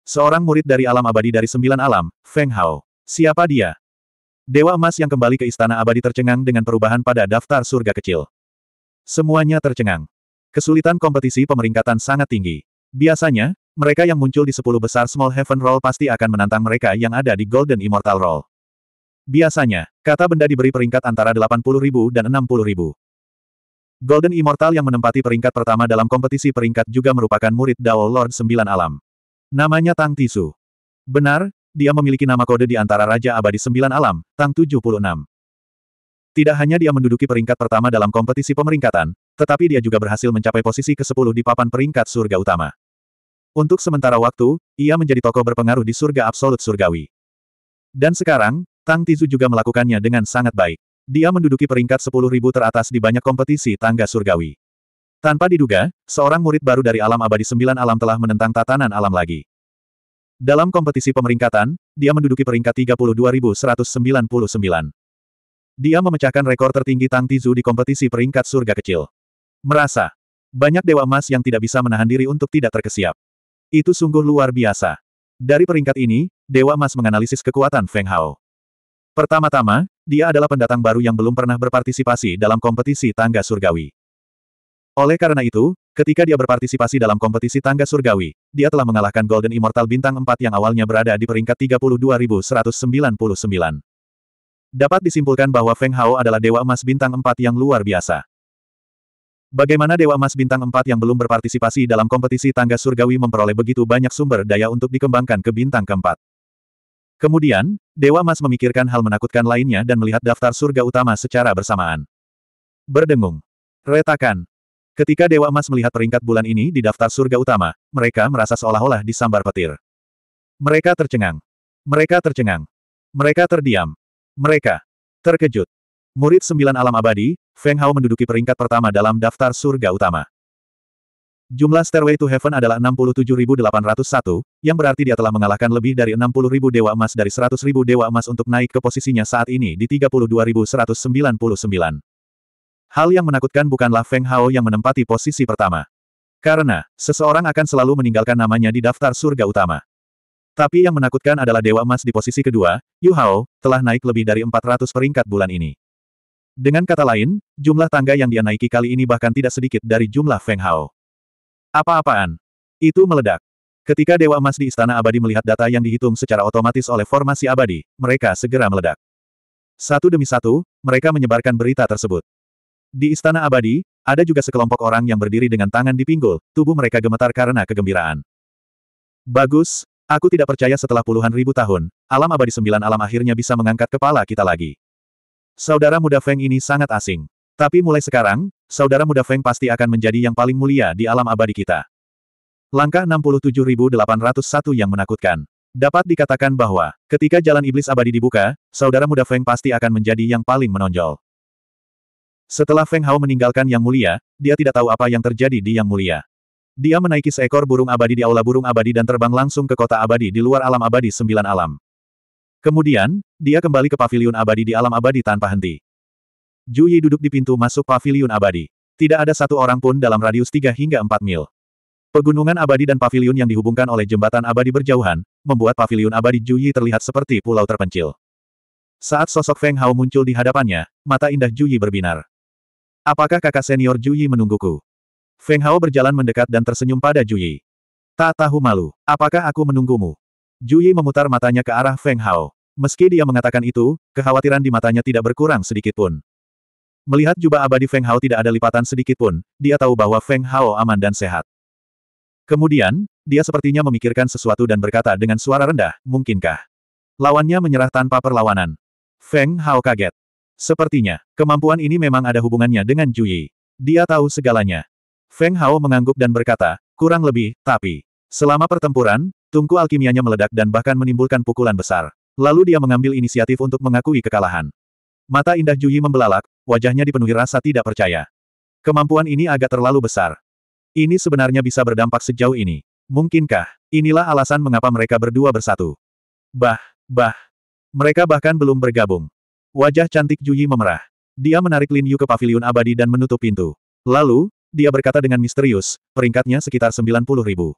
Seorang murid dari alam abadi dari sembilan alam, Feng Hao. Siapa dia? Dewa emas yang kembali ke istana abadi tercengang dengan perubahan pada daftar surga kecil. Semuanya tercengang. Kesulitan kompetisi pemeringkatan sangat tinggi. Biasanya, mereka yang muncul di sepuluh besar Small Heaven Roll pasti akan menantang mereka yang ada di Golden Immortal Roll. Biasanya, kata benda diberi peringkat antara 80.000 dan 60.000. Golden Immortal yang menempati peringkat pertama dalam kompetisi peringkat juga merupakan murid Dao Lord Sembilan Alam. Namanya Tang Tisu. Benar, dia memiliki nama kode di antara Raja Abadi Sembilan Alam, Tang 76. Tidak hanya dia menduduki peringkat pertama dalam kompetisi pemeringkatan, tetapi dia juga berhasil mencapai posisi ke-10 di papan peringkat surga utama. Untuk sementara waktu, ia menjadi tokoh berpengaruh di surga absolut surgawi. Dan sekarang, Tang Tizu juga melakukannya dengan sangat baik. Dia menduduki peringkat 10.000 teratas di banyak kompetisi tangga surgawi. Tanpa diduga, seorang murid baru dari alam abadi sembilan alam telah menentang tatanan alam lagi. Dalam kompetisi pemeringkatan, dia menduduki peringkat 32.199. Dia memecahkan rekor tertinggi Tang Tizu di kompetisi peringkat surga kecil. Merasa, banyak dewa emas yang tidak bisa menahan diri untuk tidak terkesiap. Itu sungguh luar biasa. Dari peringkat ini, Dewa Emas menganalisis kekuatan Feng Hao. Pertama-tama, dia adalah pendatang baru yang belum pernah berpartisipasi dalam kompetisi tangga surgawi. Oleh karena itu, Ketika dia berpartisipasi dalam kompetisi tangga surgawi, dia telah mengalahkan Golden Immortal bintang 4 yang awalnya berada di peringkat 32.199. Dapat disimpulkan bahwa Feng Hao adalah dewa emas bintang 4 yang luar biasa. Bagaimana dewa emas bintang 4 yang belum berpartisipasi dalam kompetisi tangga surgawi memperoleh begitu banyak sumber daya untuk dikembangkan ke bintang keempat. Kemudian, Dewa emas memikirkan hal menakutkan lainnya dan melihat daftar surga utama secara bersamaan. Berdengung. Retakan. Ketika Dewa Emas melihat peringkat bulan ini di daftar surga utama, mereka merasa seolah-olah disambar petir. Mereka tercengang. Mereka tercengang. Mereka terdiam. Mereka terkejut. Murid sembilan alam abadi, Feng Hao menduduki peringkat pertama dalam daftar surga utama. Jumlah Stairway to Heaven adalah 67.801, yang berarti dia telah mengalahkan lebih dari 60.000 dewa emas dari 100.000 dewa emas untuk naik ke posisinya saat ini di 32.199. Hal yang menakutkan bukanlah Feng Hao yang menempati posisi pertama. Karena, seseorang akan selalu meninggalkan namanya di daftar surga utama. Tapi yang menakutkan adalah Dewa Emas di posisi kedua, Yu Hao, telah naik lebih dari 400 peringkat bulan ini. Dengan kata lain, jumlah tangga yang dia naiki kali ini bahkan tidak sedikit dari jumlah Feng Hao. Apa-apaan? Itu meledak. Ketika Dewa Emas di Istana Abadi melihat data yang dihitung secara otomatis oleh formasi abadi, mereka segera meledak. Satu demi satu, mereka menyebarkan berita tersebut. Di Istana Abadi, ada juga sekelompok orang yang berdiri dengan tangan di pinggul, tubuh mereka gemetar karena kegembiraan. Bagus, aku tidak percaya setelah puluhan ribu tahun, alam abadi sembilan alam akhirnya bisa mengangkat kepala kita lagi. Saudara muda Feng ini sangat asing. Tapi mulai sekarang, saudara muda Feng pasti akan menjadi yang paling mulia di alam abadi kita. Langkah 67801 yang menakutkan. Dapat dikatakan bahwa, ketika jalan iblis abadi dibuka, saudara muda Feng pasti akan menjadi yang paling menonjol. Setelah Feng Hao meninggalkan Yang Mulia, dia tidak tahu apa yang terjadi di Yang Mulia. Dia menaiki seekor burung abadi di aula burung abadi dan terbang langsung ke kota abadi di luar alam abadi sembilan alam. Kemudian, dia kembali ke paviliun abadi di alam abadi tanpa henti. Ju Yi duduk di pintu masuk paviliun abadi. Tidak ada satu orang pun dalam radius 3 hingga 4 mil. Pegunungan abadi dan paviliun yang dihubungkan oleh jembatan abadi berjauhan, membuat paviliun abadi Ju Yi terlihat seperti pulau terpencil. Saat sosok Feng Hao muncul di hadapannya, mata indah Ju Yi berbinar. Apakah kakak senior Juyi menungguku? Feng Hao berjalan mendekat dan tersenyum pada Juyi. Tak tahu malu, apakah aku menunggumu? Juyi memutar matanya ke arah Feng Hao. Meski dia mengatakan itu, kekhawatiran di matanya tidak berkurang sedikit pun. Melihat jubah abadi Feng Hao tidak ada lipatan sedikit pun, dia tahu bahwa Feng Hao aman dan sehat. Kemudian, dia sepertinya memikirkan sesuatu dan berkata dengan suara rendah, mungkinkah? Lawannya menyerah tanpa perlawanan. Feng Hao kaget. Sepertinya, kemampuan ini memang ada hubungannya dengan Juyi. Dia tahu segalanya. Feng Hao mengangguk dan berkata, kurang lebih, tapi. Selama pertempuran, tungku alkimianya meledak dan bahkan menimbulkan pukulan besar. Lalu dia mengambil inisiatif untuk mengakui kekalahan. Mata indah Juyi membelalak, wajahnya dipenuhi rasa tidak percaya. Kemampuan ini agak terlalu besar. Ini sebenarnya bisa berdampak sejauh ini. Mungkinkah, inilah alasan mengapa mereka berdua bersatu. Bah, bah. Mereka bahkan belum bergabung. Wajah cantik Juyi memerah. Dia menarik Lin Yu ke pavilion abadi dan menutup pintu. Lalu, dia berkata dengan misterius, peringkatnya sekitar 90 ribu.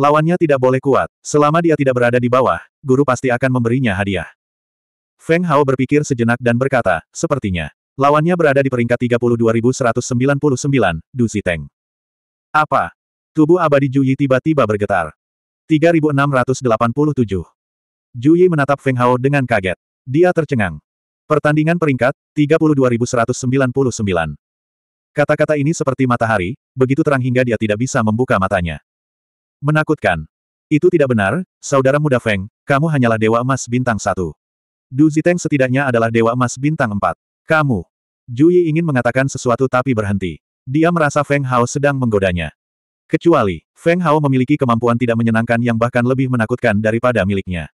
Lawannya tidak boleh kuat, selama dia tidak berada di bawah, guru pasti akan memberinya hadiah. Feng Hao berpikir sejenak dan berkata, sepertinya. Lawannya berada di peringkat 32.199, Du Ziteng. Apa? Tubuh abadi Juyi tiba-tiba bergetar. 3687. Juyi menatap Feng Hao dengan kaget. Dia tercengang. Pertandingan peringkat, 32.199. Kata-kata ini seperti matahari, begitu terang hingga dia tidak bisa membuka matanya. Menakutkan. Itu tidak benar, saudara muda Feng, kamu hanyalah Dewa Emas Bintang satu. Du Ziteng setidaknya adalah Dewa Emas Bintang empat. Kamu. Jui ingin mengatakan sesuatu tapi berhenti. Dia merasa Feng Hao sedang menggodanya. Kecuali, Feng Hao memiliki kemampuan tidak menyenangkan yang bahkan lebih menakutkan daripada miliknya.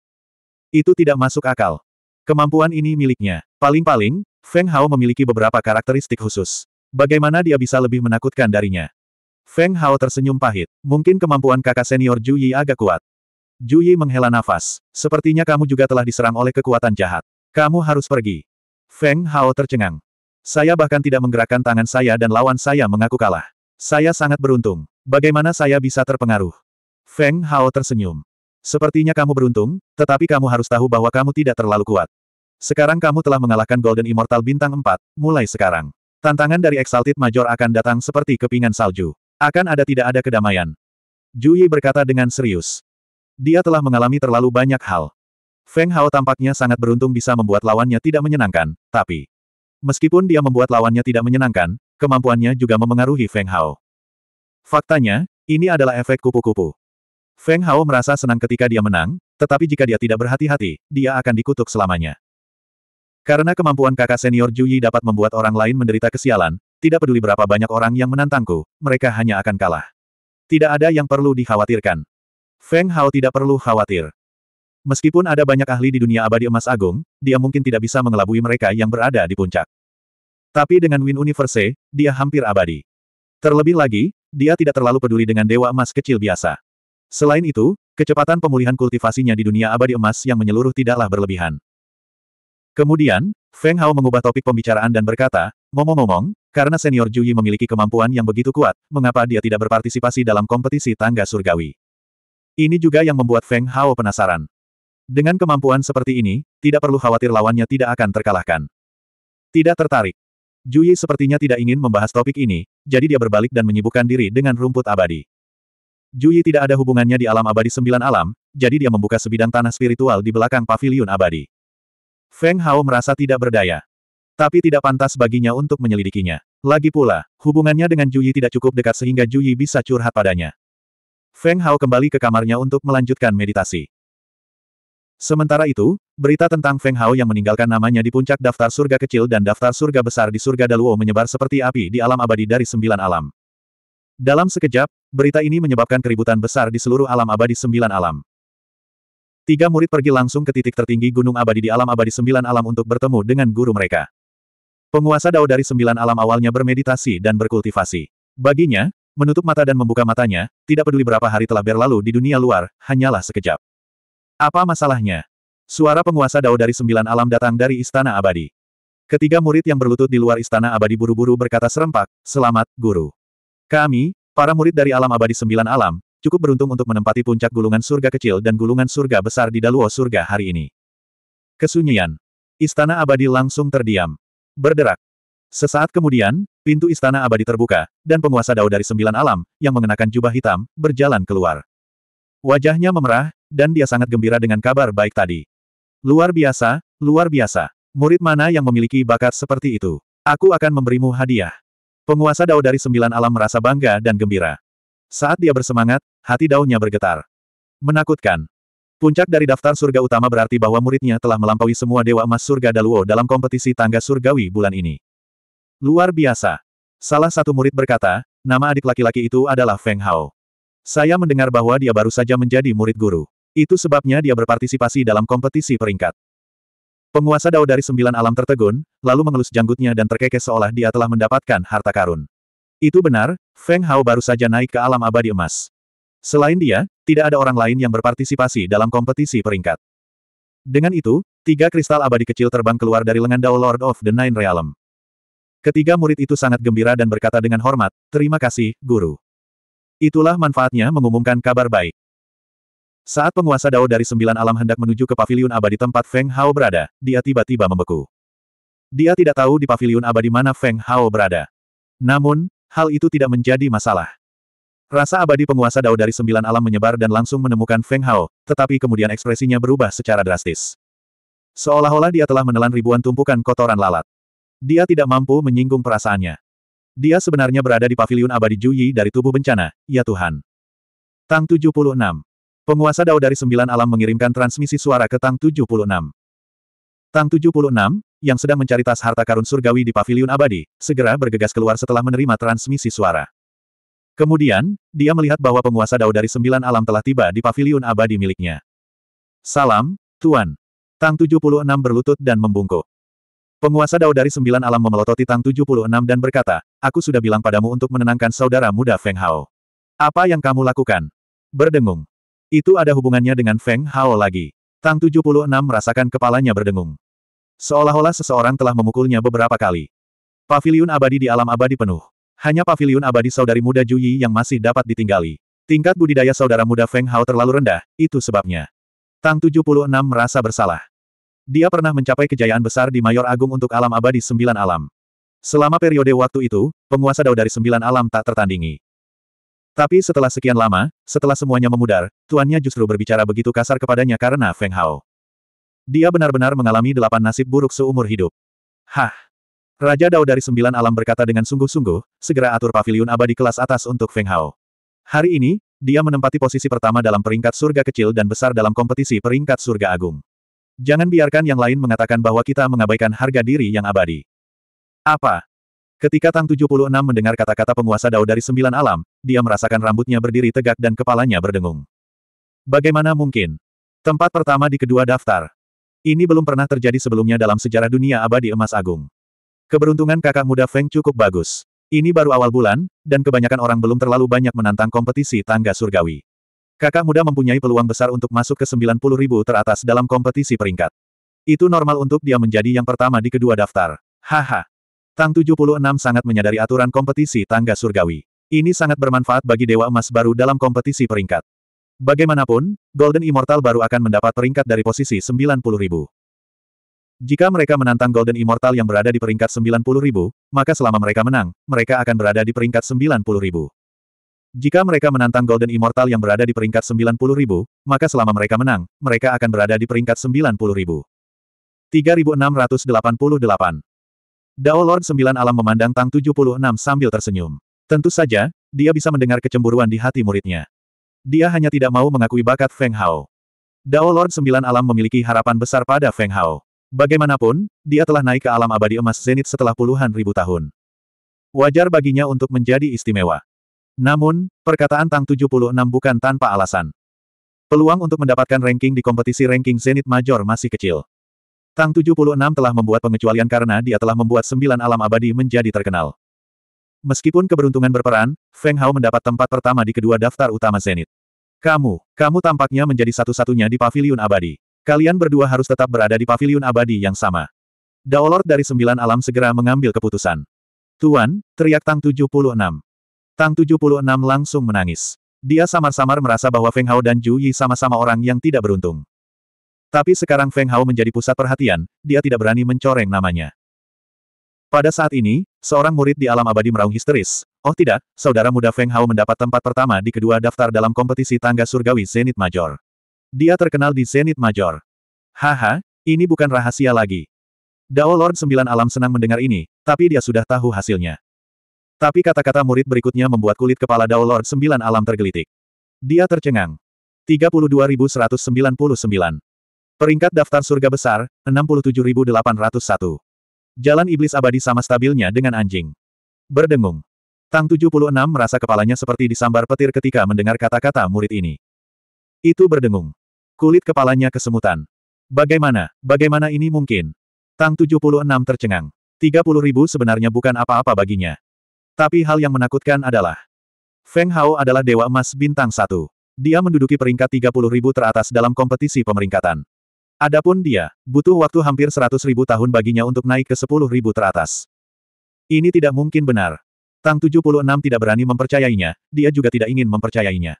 Itu tidak masuk akal. Kemampuan ini miliknya. Paling-paling, Feng Hao memiliki beberapa karakteristik khusus. Bagaimana dia bisa lebih menakutkan darinya? Feng Hao tersenyum pahit. Mungkin kemampuan kakak senior Ju Yi agak kuat. Ju Yi menghela nafas. Sepertinya kamu juga telah diserang oleh kekuatan jahat. Kamu harus pergi. Feng Hao tercengang. Saya bahkan tidak menggerakkan tangan saya dan lawan saya mengaku kalah. Saya sangat beruntung. Bagaimana saya bisa terpengaruh? Feng Hao tersenyum. Sepertinya kamu beruntung, tetapi kamu harus tahu bahwa kamu tidak terlalu kuat. Sekarang kamu telah mengalahkan Golden Immortal Bintang 4, mulai sekarang. Tantangan dari Exalted Major akan datang seperti kepingan salju. Akan ada tidak ada kedamaian. Ju Yi berkata dengan serius. Dia telah mengalami terlalu banyak hal. Feng Hao tampaknya sangat beruntung bisa membuat lawannya tidak menyenangkan, tapi... Meskipun dia membuat lawannya tidak menyenangkan, kemampuannya juga memengaruhi Feng Hao. Faktanya, ini adalah efek kupu-kupu. Feng Hao merasa senang ketika dia menang, tetapi jika dia tidak berhati-hati, dia akan dikutuk selamanya. Karena kemampuan kakak senior Juyi dapat membuat orang lain menderita kesialan, tidak peduli berapa banyak orang yang menantangku, mereka hanya akan kalah. Tidak ada yang perlu dikhawatirkan. Feng Hao tidak perlu khawatir. Meskipun ada banyak ahli di dunia abadi emas agung, dia mungkin tidak bisa mengelabui mereka yang berada di puncak. Tapi dengan Win Universe, dia hampir abadi. Terlebih lagi, dia tidak terlalu peduli dengan dewa emas kecil biasa. Selain itu, kecepatan pemulihan kultivasinya di dunia abadi emas yang menyeluruh tidaklah berlebihan. Kemudian, Feng Hao mengubah topik pembicaraan dan berkata, ngomong-ngomong, karena senior Juyi memiliki kemampuan yang begitu kuat, mengapa dia tidak berpartisipasi dalam kompetisi tangga surgawi? Ini juga yang membuat Feng Hao penasaran. Dengan kemampuan seperti ini, tidak perlu khawatir lawannya tidak akan terkalahkan. Tidak tertarik. Juyi sepertinya tidak ingin membahas topik ini, jadi dia berbalik dan menyibukkan diri dengan rumput abadi. Juyi tidak ada hubungannya di alam abadi sembilan alam, jadi dia membuka sebidang tanah spiritual di belakang paviliun abadi. Feng Hao merasa tidak berdaya. Tapi tidak pantas baginya untuk menyelidikinya. Lagi pula, hubungannya dengan Juyi tidak cukup dekat sehingga Juyi bisa curhat padanya. Feng Hao kembali ke kamarnya untuk melanjutkan meditasi. Sementara itu, berita tentang Feng Hao yang meninggalkan namanya di puncak daftar surga kecil dan daftar surga besar di surga Daluo menyebar seperti api di alam abadi dari sembilan alam. Dalam sekejap, berita ini menyebabkan keributan besar di seluruh alam abadi sembilan alam. Tiga murid pergi langsung ke titik tertinggi Gunung Abadi di alam abadi sembilan alam untuk bertemu dengan guru mereka. Penguasa Dao dari sembilan alam awalnya bermeditasi dan berkultivasi. Baginya, menutup mata dan membuka matanya, tidak peduli berapa hari telah berlalu di dunia luar, hanyalah sekejap. Apa masalahnya? Suara penguasa Dao dari sembilan alam datang dari Istana Abadi. Ketiga murid yang berlutut di luar istana abadi buru-buru berkata serempak, Selamat, Guru. Kami, para murid dari alam abadi sembilan alam, cukup beruntung untuk menempati puncak gulungan surga kecil dan gulungan surga besar di Daluo surga hari ini. Kesunyian. Istana abadi langsung terdiam. Berderak. Sesaat kemudian, pintu istana abadi terbuka, dan penguasa dao dari sembilan alam, yang mengenakan jubah hitam, berjalan keluar. Wajahnya memerah, dan dia sangat gembira dengan kabar baik tadi. Luar biasa, luar biasa. Murid mana yang memiliki bakat seperti itu? Aku akan memberimu hadiah. Penguasa dao dari sembilan alam merasa bangga dan gembira. Saat dia bersemangat, hati daunnya bergetar. Menakutkan. Puncak dari daftar surga utama berarti bahwa muridnya telah melampaui semua dewa emas surga Daluo dalam kompetisi tangga surgawi bulan ini. Luar biasa. Salah satu murid berkata, nama adik laki-laki itu adalah Feng Hao. Saya mendengar bahwa dia baru saja menjadi murid guru. Itu sebabnya dia berpartisipasi dalam kompetisi peringkat. Penguasa dao dari sembilan alam tertegun, lalu mengelus janggutnya dan terkekeh seolah dia telah mendapatkan harta karun. Itu benar, Feng Hao baru saja naik ke alam abadi emas. Selain dia, tidak ada orang lain yang berpartisipasi dalam kompetisi peringkat. Dengan itu, tiga kristal abadi kecil terbang keluar dari lengan Dao Lord of the Nine Realm. Ketiga murid itu sangat gembira dan berkata dengan hormat, Terima kasih, Guru. Itulah manfaatnya mengumumkan kabar baik. Saat penguasa Dao dari sembilan alam hendak menuju ke paviliun abadi tempat Feng Hao berada, dia tiba-tiba membeku. Dia tidak tahu di paviliun abadi mana Feng Hao berada. Namun, hal itu tidak menjadi masalah. Rasa abadi penguasa Dao dari sembilan alam menyebar dan langsung menemukan Feng Hao, tetapi kemudian ekspresinya berubah secara drastis. Seolah-olah dia telah menelan ribuan tumpukan kotoran lalat. Dia tidak mampu menyinggung perasaannya. Dia sebenarnya berada di paviliun abadi Juyi dari tubuh bencana, ya Tuhan. Tang 76. Penguasa Dao dari sembilan alam mengirimkan transmisi suara ke Tang 76. Tang 76, yang sedang mencari tas harta karun surgawi di paviliun abadi, segera bergegas keluar setelah menerima transmisi suara. Kemudian, dia melihat bahwa penguasa dao dari sembilan alam telah tiba di paviliun abadi miliknya. Salam, Tuan. Tang 76 berlutut dan membungkuk. Penguasa dao dari sembilan alam memelototi Tang 76 dan berkata, Aku sudah bilang padamu untuk menenangkan saudara muda Feng Hao. Apa yang kamu lakukan? Berdengung. Itu ada hubungannya dengan Feng Hao lagi. Tang 76 merasakan kepalanya berdengung. Seolah-olah seseorang telah memukulnya beberapa kali. Paviliun abadi di alam abadi penuh. Hanya paviliun abadi saudari muda Juyi yang masih dapat ditinggali. Tingkat budidaya saudara muda Feng Hao terlalu rendah, itu sebabnya. Tang 76 merasa bersalah. Dia pernah mencapai kejayaan besar di Mayor Agung untuk alam abadi sembilan alam. Selama periode waktu itu, penguasa dao dari sembilan alam tak tertandingi. Tapi setelah sekian lama, setelah semuanya memudar, tuannya justru berbicara begitu kasar kepadanya karena Feng Hao. Dia benar-benar mengalami delapan nasib buruk seumur hidup. Hah! Raja Dao dari sembilan alam berkata dengan sungguh-sungguh, segera atur pavilion abadi kelas atas untuk Feng Hao. Hari ini, dia menempati posisi pertama dalam peringkat surga kecil dan besar dalam kompetisi peringkat surga agung. Jangan biarkan yang lain mengatakan bahwa kita mengabaikan harga diri yang abadi. Apa? Ketika Tang 76 mendengar kata-kata penguasa Dao dari sembilan alam, dia merasakan rambutnya berdiri tegak dan kepalanya berdengung. Bagaimana mungkin? Tempat pertama di kedua daftar. Ini belum pernah terjadi sebelumnya dalam sejarah dunia abadi emas agung. Keberuntungan kakak muda Feng cukup bagus. Ini baru awal bulan, dan kebanyakan orang belum terlalu banyak menantang kompetisi tangga surgawi. Kakak muda mempunyai peluang besar untuk masuk ke 90 ribu teratas dalam kompetisi peringkat. Itu normal untuk dia menjadi yang pertama di kedua daftar. Haha. Tang 76 sangat menyadari aturan kompetisi tangga surgawi. Ini sangat bermanfaat bagi Dewa Emas baru dalam kompetisi peringkat. Bagaimanapun, Golden Immortal baru akan mendapat peringkat dari posisi 90.000. Jika mereka menantang Golden Immortal yang berada di peringkat 90.000, maka selama mereka menang, mereka akan berada di peringkat 90.000. Jika mereka menantang Golden Immortal yang berada di peringkat 90.000, maka selama mereka menang, mereka akan berada di peringkat 90.000. 3688 Dao Lord Sembilan Alam memandang Tang 76 sambil tersenyum. Tentu saja, dia bisa mendengar kecemburuan di hati muridnya. Dia hanya tidak mau mengakui bakat Feng Hao. Dao Lord Sembilan Alam memiliki harapan besar pada Feng Hao. Bagaimanapun, dia telah naik ke alam abadi emas zenit setelah puluhan ribu tahun. Wajar baginya untuk menjadi istimewa. Namun, perkataan Tang 76 bukan tanpa alasan. Peluang untuk mendapatkan ranking di kompetisi ranking zenit major masih kecil. Tang 76 telah membuat pengecualian karena dia telah membuat sembilan alam abadi menjadi terkenal. Meskipun keberuntungan berperan, Feng Hao mendapat tempat pertama di kedua daftar utama Zenit. Kamu, kamu tampaknya menjadi satu-satunya di paviliun abadi. Kalian berdua harus tetap berada di paviliun abadi yang sama. Daolord dari sembilan alam segera mengambil keputusan. Tuan, teriak Tang 76. Tang 76 langsung menangis. Dia samar-samar merasa bahwa Feng Hao dan Ju Yi sama-sama orang yang tidak beruntung. Tapi sekarang Feng Hao menjadi pusat perhatian, dia tidak berani mencoreng namanya. Pada saat ini, seorang murid di alam abadi meraung histeris. Oh tidak, saudara muda Feng Hao mendapat tempat pertama di kedua daftar dalam kompetisi tangga surgawi Zenit Major. Dia terkenal di Zenit Major. Haha, ini bukan rahasia lagi. Dao Lord Sembilan Alam senang mendengar ini, tapi dia sudah tahu hasilnya. Tapi kata-kata murid berikutnya membuat kulit kepala Dao Lord Sembilan Alam tergelitik. Dia tercengang. 32.199. Peringkat daftar surga besar, 67.801. Jalan iblis abadi sama stabilnya dengan anjing. Berdengung. Tang 76 merasa kepalanya seperti disambar petir ketika mendengar kata-kata murid ini. Itu berdengung. Kulit kepalanya kesemutan. Bagaimana, bagaimana ini mungkin? Tang 76 tercengang. 30 ribu sebenarnya bukan apa-apa baginya. Tapi hal yang menakutkan adalah, Feng Hao adalah Dewa Emas Bintang satu. Dia menduduki peringkat 30 ribu teratas dalam kompetisi pemeringkatan. Adapun dia, butuh waktu hampir seratus ribu tahun baginya untuk naik ke sepuluh ribu teratas. Ini tidak mungkin benar. Tang 76 tidak berani mempercayainya, dia juga tidak ingin mempercayainya.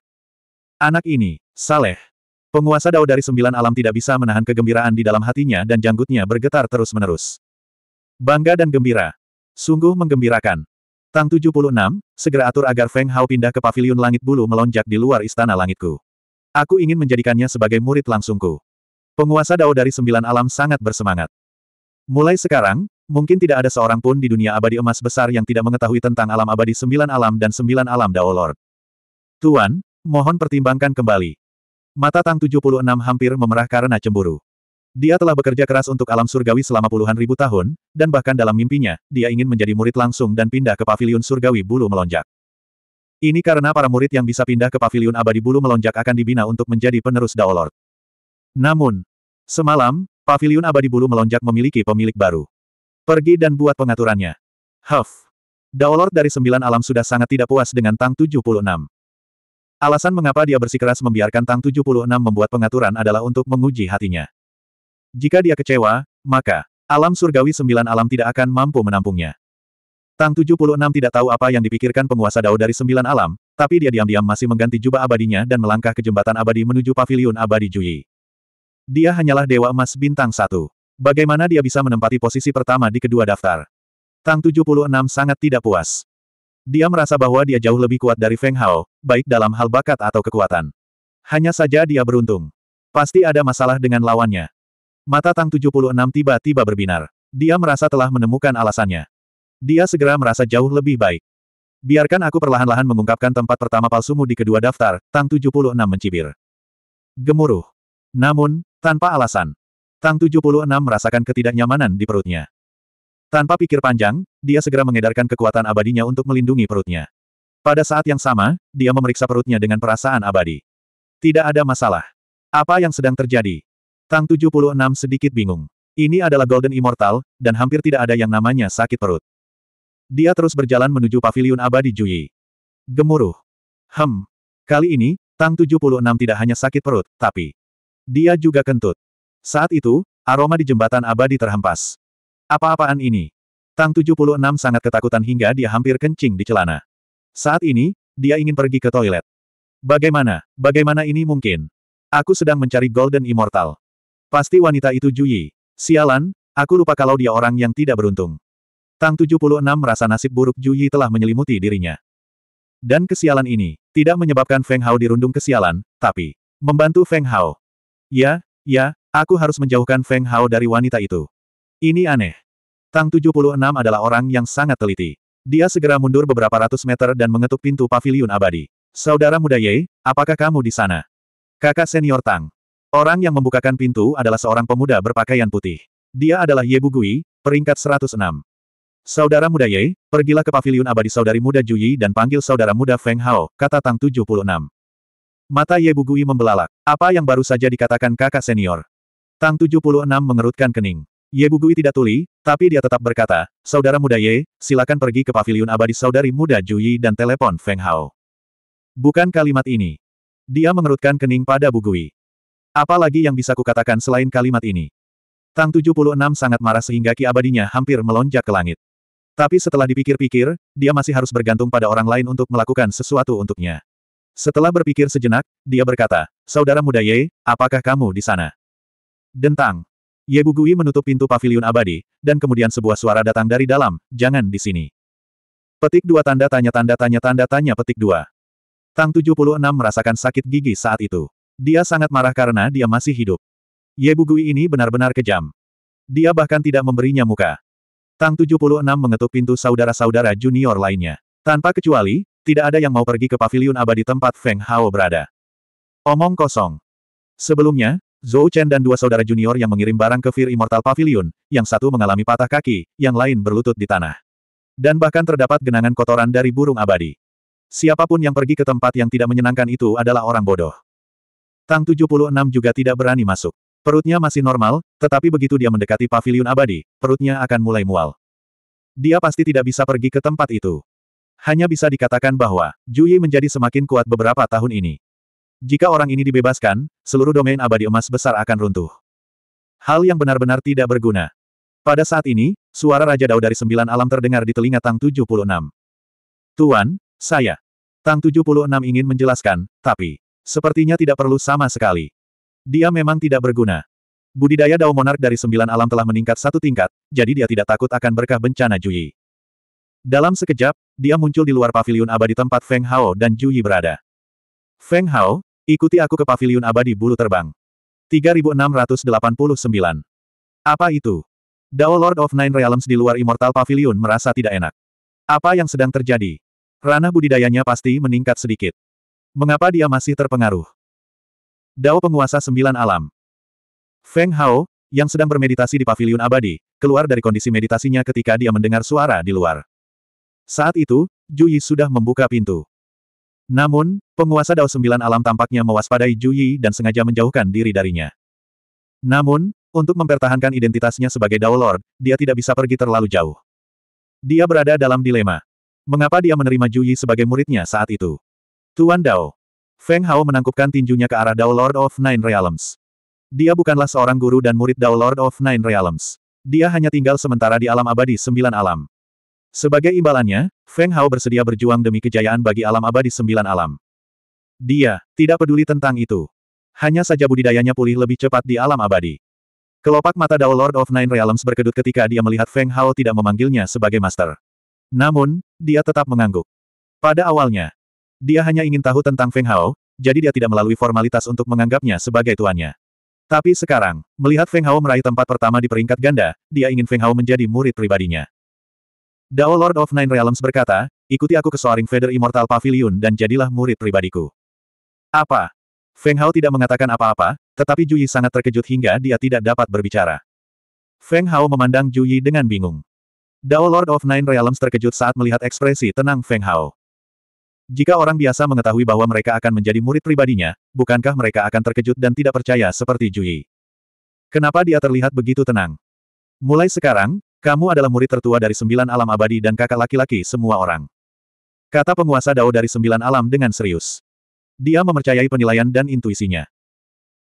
Anak ini, Saleh. Penguasa Dao dari sembilan alam tidak bisa menahan kegembiraan di dalam hatinya dan janggutnya bergetar terus-menerus. Bangga dan gembira. Sungguh menggembirakan. Tang 76, segera atur agar Feng Hao pindah ke paviliun langit bulu melonjak di luar istana langitku. Aku ingin menjadikannya sebagai murid langsungku. Penguasa Dao dari sembilan alam sangat bersemangat. Mulai sekarang, mungkin tidak ada seorang pun di dunia abadi emas besar yang tidak mengetahui tentang alam abadi sembilan alam dan sembilan alam Dao Lord. Tuan, mohon pertimbangkan kembali. Mata Tang 76 hampir memerah karena cemburu. Dia telah bekerja keras untuk alam surgawi selama puluhan ribu tahun, dan bahkan dalam mimpinya, dia ingin menjadi murid langsung dan pindah ke pavilion surgawi bulu melonjak. Ini karena para murid yang bisa pindah ke pavilion abadi bulu melonjak akan dibina untuk menjadi penerus Dao Lord. Namun, semalam, pavilion abadi bulu melonjak memiliki pemilik baru. Pergi dan buat pengaturannya. Huff. Daolord dari sembilan alam sudah sangat tidak puas dengan Tang 76. Alasan mengapa dia bersikeras membiarkan Tang 76 membuat pengaturan adalah untuk menguji hatinya. Jika dia kecewa, maka alam surgawi sembilan alam tidak akan mampu menampungnya. Tang 76 tidak tahu apa yang dipikirkan penguasa Dao dari sembilan alam, tapi dia diam-diam masih mengganti jubah abadinya dan melangkah ke jembatan abadi menuju pavilion abadi Jui. Dia hanyalah Dewa Emas Bintang Satu. Bagaimana dia bisa menempati posisi pertama di kedua daftar? Tang 76 sangat tidak puas. Dia merasa bahwa dia jauh lebih kuat dari Feng Hao, baik dalam hal bakat atau kekuatan. Hanya saja dia beruntung. Pasti ada masalah dengan lawannya. Mata Tang 76 tiba-tiba berbinar. Dia merasa telah menemukan alasannya. Dia segera merasa jauh lebih baik. Biarkan aku perlahan-lahan mengungkapkan tempat pertama palsumu di kedua daftar, Tang 76 mencibir. Gemuruh. Namun, tanpa alasan. Tang 76 merasakan ketidaknyamanan di perutnya. Tanpa pikir panjang, dia segera mengedarkan kekuatan abadinya untuk melindungi perutnya. Pada saat yang sama, dia memeriksa perutnya dengan perasaan abadi. Tidak ada masalah. Apa yang sedang terjadi? Tang 76 sedikit bingung. Ini adalah Golden Immortal, dan hampir tidak ada yang namanya sakit perut. Dia terus berjalan menuju paviliun abadi Jui. Gemuruh. Hem. Kali ini, Tang 76 tidak hanya sakit perut, tapi dia juga kentut. Saat itu, aroma di jembatan abadi terhempas. Apa-apaan ini? Tang 76 sangat ketakutan hingga dia hampir kencing di celana. Saat ini, dia ingin pergi ke toilet. Bagaimana, bagaimana ini mungkin? Aku sedang mencari Golden Immortal. Pasti wanita itu Juyi. Sialan, aku lupa kalau dia orang yang tidak beruntung. Tang 76 merasa nasib buruk Juyi telah menyelimuti dirinya. Dan kesialan ini, tidak menyebabkan Feng Hao dirundung kesialan, tapi membantu Feng Hao. Ya, ya, aku harus menjauhkan Feng Hao dari wanita itu. Ini aneh. Tang 76 adalah orang yang sangat teliti. Dia segera mundur beberapa ratus meter dan mengetuk pintu paviliun abadi. Saudara muda Ye, apakah kamu di sana? Kakak senior Tang. Orang yang membukakan pintu adalah seorang pemuda berpakaian putih. Dia adalah Ye Bugui, peringkat 106. Saudara muda Ye, pergilah ke paviliun abadi saudari muda Juyi dan panggil saudara muda Feng Hao, kata Tang 76. Mata Ye Bugui membelalak. Apa yang baru saja dikatakan kakak senior? Tang 76 mengerutkan kening. Ye Bugui tidak tuli, tapi dia tetap berkata, Saudara muda Ye, silakan pergi ke pavilion abadi saudari muda Juyi dan telepon Feng Hao. Bukan kalimat ini. Dia mengerutkan kening pada Bugui. Apalagi yang bisa kukatakan selain kalimat ini? Tang 76 sangat marah sehingga ki abadinya hampir melonjak ke langit. Tapi setelah dipikir-pikir, dia masih harus bergantung pada orang lain untuk melakukan sesuatu untuknya. Setelah berpikir sejenak, dia berkata, Saudara muda Ye, apakah kamu di sana? Dentang. Ye Bugui menutup pintu pavilion abadi, dan kemudian sebuah suara datang dari dalam, jangan di sini. Petik dua tanda tanya tanda tanya tanda tanya petik dua. Tang 76 merasakan sakit gigi saat itu. Dia sangat marah karena dia masih hidup. Ye Bugui ini benar-benar kejam. Dia bahkan tidak memberinya muka. Tang 76 mengetuk pintu saudara-saudara junior lainnya. Tanpa kecuali, tidak ada yang mau pergi ke paviliun abadi tempat Feng Hao berada. Omong kosong. Sebelumnya, Zhou Chen dan dua saudara junior yang mengirim barang ke Fear Immortal Pavilion, yang satu mengalami patah kaki, yang lain berlutut di tanah. Dan bahkan terdapat genangan kotoran dari burung abadi. Siapapun yang pergi ke tempat yang tidak menyenangkan itu adalah orang bodoh. Tang 76 juga tidak berani masuk. Perutnya masih normal, tetapi begitu dia mendekati paviliun abadi, perutnya akan mulai mual. Dia pasti tidak bisa pergi ke tempat itu. Hanya bisa dikatakan bahwa, Juyi menjadi semakin kuat beberapa tahun ini. Jika orang ini dibebaskan, seluruh domain abadi emas besar akan runtuh. Hal yang benar-benar tidak berguna. Pada saat ini, suara Raja Dao dari sembilan alam terdengar di telinga Tang 76. Tuan, saya. Tang 76 ingin menjelaskan, tapi, sepertinya tidak perlu sama sekali. Dia memang tidak berguna. Budidaya Dao Monark dari sembilan alam telah meningkat satu tingkat, jadi dia tidak takut akan berkah bencana Juyi. Dalam sekejap, dia muncul di luar pavilion abadi tempat Feng Hao dan Ju Yi berada. Feng Hao, ikuti aku ke pavilion abadi bulu terbang. 3689. Apa itu? Dao Lord of Nine Realms di luar Immortal Pavilion merasa tidak enak. Apa yang sedang terjadi? Ranah budidayanya pasti meningkat sedikit. Mengapa dia masih terpengaruh? Dao penguasa sembilan alam. Feng Hao, yang sedang bermeditasi di pavilion abadi, keluar dari kondisi meditasinya ketika dia mendengar suara di luar. Saat itu, Juyi sudah membuka pintu. Namun, penguasa Dao Sembilan Alam tampaknya mewaspadai Juyi dan sengaja menjauhkan diri darinya. Namun, untuk mempertahankan identitasnya sebagai Dao Lord, dia tidak bisa pergi terlalu jauh. Dia berada dalam dilema. Mengapa dia menerima Juyi sebagai muridnya saat itu? Tuan Dao. Feng Hao menangkupkan tinjunya ke arah Dao Lord of Nine Realms. Dia bukanlah seorang guru dan murid Dao Lord of Nine Realms. Dia hanya tinggal sementara di alam abadi sembilan alam. Sebagai imbalannya, Feng Hao bersedia berjuang demi kejayaan bagi alam abadi sembilan alam. Dia tidak peduli tentang itu. Hanya saja budidayanya pulih lebih cepat di alam abadi. Kelopak mata Dao Lord of Nine Realms berkedut ketika dia melihat Feng Hao tidak memanggilnya sebagai master. Namun, dia tetap mengangguk. Pada awalnya, dia hanya ingin tahu tentang Feng Hao, jadi dia tidak melalui formalitas untuk menganggapnya sebagai tuannya. Tapi sekarang, melihat Feng Hao meraih tempat pertama di peringkat ganda, dia ingin Feng Hao menjadi murid pribadinya. Dao Lord of Nine Realms berkata, ikuti aku ke Soaring Feather Immortal Pavilion dan jadilah murid pribadiku. Apa? Feng Hao tidak mengatakan apa-apa, tetapi Juyi sangat terkejut hingga dia tidak dapat berbicara. Feng Hao memandang Juyi dengan bingung. Dao Lord of Nine Realms terkejut saat melihat ekspresi tenang Feng Hao. Jika orang biasa mengetahui bahwa mereka akan menjadi murid pribadinya, bukankah mereka akan terkejut dan tidak percaya seperti Juyi? Kenapa dia terlihat begitu tenang? Mulai sekarang, kamu adalah murid tertua dari sembilan alam abadi dan kakak laki-laki semua orang. Kata penguasa Dao dari sembilan alam dengan serius. Dia mempercayai penilaian dan intuisinya.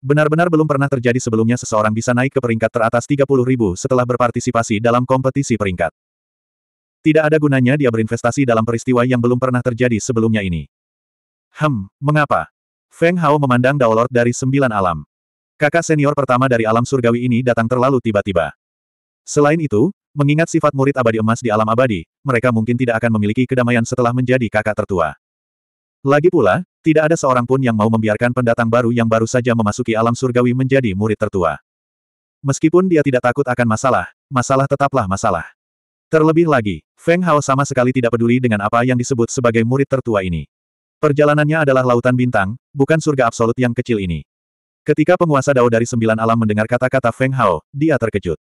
Benar-benar belum pernah terjadi sebelumnya seseorang bisa naik ke peringkat teratas 30 ribu setelah berpartisipasi dalam kompetisi peringkat. Tidak ada gunanya dia berinvestasi dalam peristiwa yang belum pernah terjadi sebelumnya ini. Hmm, mengapa? Feng Hao memandang Dao Lord dari sembilan alam. Kakak senior pertama dari alam surgawi ini datang terlalu tiba-tiba. Selain itu, Mengingat sifat murid abadi emas di alam abadi, mereka mungkin tidak akan memiliki kedamaian setelah menjadi kakak tertua. Lagi pula, tidak ada seorang pun yang mau membiarkan pendatang baru yang baru saja memasuki alam surgawi menjadi murid tertua. Meskipun dia tidak takut akan masalah, masalah tetaplah masalah. Terlebih lagi, Feng Hao sama sekali tidak peduli dengan apa yang disebut sebagai murid tertua ini. Perjalanannya adalah lautan bintang, bukan surga absolut yang kecil ini. Ketika penguasa Dao dari sembilan alam mendengar kata-kata Feng Hao, dia terkejut.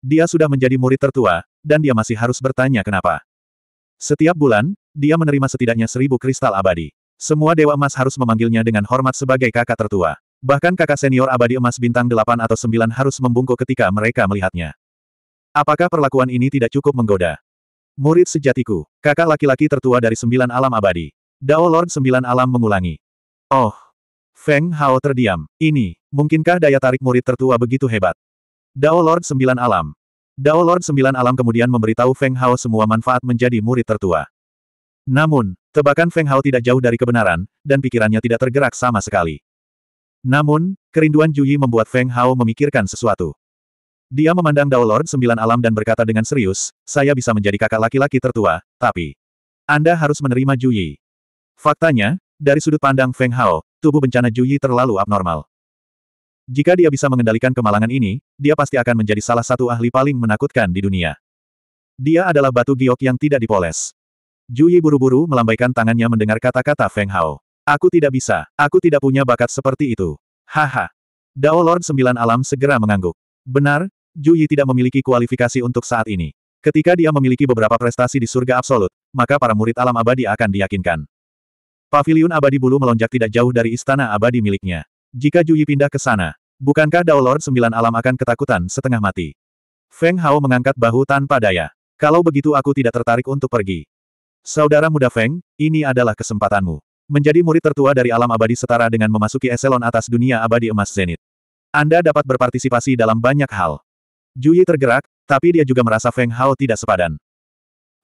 Dia sudah menjadi murid tertua, dan dia masih harus bertanya kenapa. Setiap bulan, dia menerima setidaknya seribu kristal abadi. Semua Dewa Emas harus memanggilnya dengan hormat sebagai kakak tertua. Bahkan kakak senior abadi emas bintang delapan atau sembilan harus membungkuk ketika mereka melihatnya. Apakah perlakuan ini tidak cukup menggoda? Murid sejatiku, kakak laki-laki tertua dari sembilan alam abadi. Dao Lord sembilan alam mengulangi. Oh! Feng Hao terdiam. Ini, mungkinkah daya tarik murid tertua begitu hebat? Dao Lord Sembilan Alam Dao Lord Sembilan Alam kemudian memberitahu Feng Hao semua manfaat menjadi murid tertua. Namun, tebakan Feng Hao tidak jauh dari kebenaran, dan pikirannya tidak tergerak sama sekali. Namun, kerinduan Juyi membuat Feng Hao memikirkan sesuatu. Dia memandang Dao Lord Sembilan Alam dan berkata dengan serius, saya bisa menjadi kakak laki-laki tertua, tapi... Anda harus menerima Juyi. Faktanya, dari sudut pandang Feng Hao, tubuh bencana Juyi terlalu abnormal. Jika dia bisa mengendalikan kemalangan ini, dia pasti akan menjadi salah satu ahli paling menakutkan di dunia. Dia adalah batu giok yang tidak dipoles. Juyi buru-buru melambaikan tangannya mendengar kata-kata Feng Hao. Aku tidak bisa, aku tidak punya bakat seperti itu. Haha. Dao Lord Sembilan Alam segera mengangguk. Benar, Juyi tidak memiliki kualifikasi untuk saat ini. Ketika dia memiliki beberapa prestasi di surga absolut, maka para murid alam abadi akan diyakinkan. Paviliun abadi bulu melonjak tidak jauh dari istana abadi miliknya. Jika Juyi pindah ke sana, Bukankah Dao Lord Sembilan Alam akan ketakutan setengah mati? Feng Hao mengangkat bahu tanpa daya. Kalau begitu aku tidak tertarik untuk pergi. Saudara muda Feng, ini adalah kesempatanmu. Menjadi murid tertua dari alam abadi setara dengan memasuki eselon atas dunia abadi emas Zenit. Anda dapat berpartisipasi dalam banyak hal. Juyi tergerak, tapi dia juga merasa Feng Hao tidak sepadan.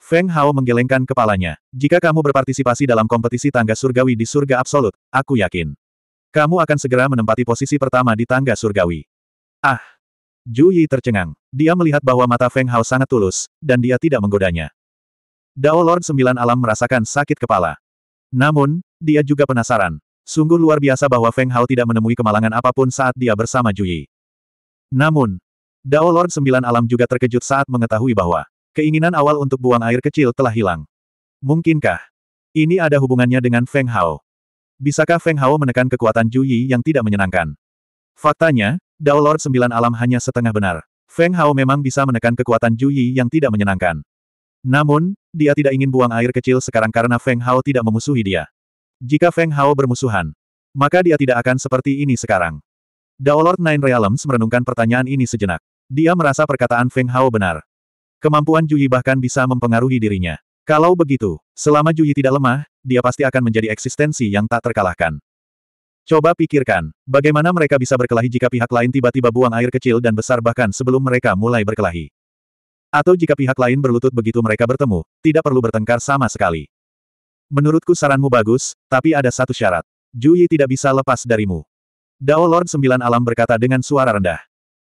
Feng Hao menggelengkan kepalanya. Jika kamu berpartisipasi dalam kompetisi tangga surgawi di surga absolut, aku yakin. Kamu akan segera menempati posisi pertama di tangga surgawi. Ah! Ju Yi tercengang. Dia melihat bahwa mata Feng Hao sangat tulus, dan dia tidak menggodanya. Dao Lord Sembilan Alam merasakan sakit kepala. Namun, dia juga penasaran. Sungguh luar biasa bahwa Feng Hao tidak menemui kemalangan apapun saat dia bersama Ju Yi. Namun, Dao Lord Sembilan Alam juga terkejut saat mengetahui bahwa keinginan awal untuk buang air kecil telah hilang. Mungkinkah ini ada hubungannya dengan Feng Hao? Bisakah Feng Hao menekan kekuatan Ju Yi yang tidak menyenangkan? Faktanya, Dao Lord Sembilan Alam hanya setengah benar. Feng Hao memang bisa menekan kekuatan Ju Yi yang tidak menyenangkan. Namun, dia tidak ingin buang air kecil sekarang karena Feng Hao tidak memusuhi dia. Jika Feng Hao bermusuhan, maka dia tidak akan seperti ini sekarang. Dao Lord Nine Realms merenungkan pertanyaan ini sejenak. Dia merasa perkataan Feng Hao benar. Kemampuan Ju Yi bahkan bisa mempengaruhi dirinya. Kalau begitu, selama Ju Yi tidak lemah, dia pasti akan menjadi eksistensi yang tak terkalahkan. Coba pikirkan, bagaimana mereka bisa berkelahi jika pihak lain tiba-tiba buang air kecil dan besar bahkan sebelum mereka mulai berkelahi. Atau jika pihak lain berlutut begitu mereka bertemu, tidak perlu bertengkar sama sekali. Menurutku saranmu bagus, tapi ada satu syarat. Juyi tidak bisa lepas darimu. Dao Lord Sembilan Alam berkata dengan suara rendah.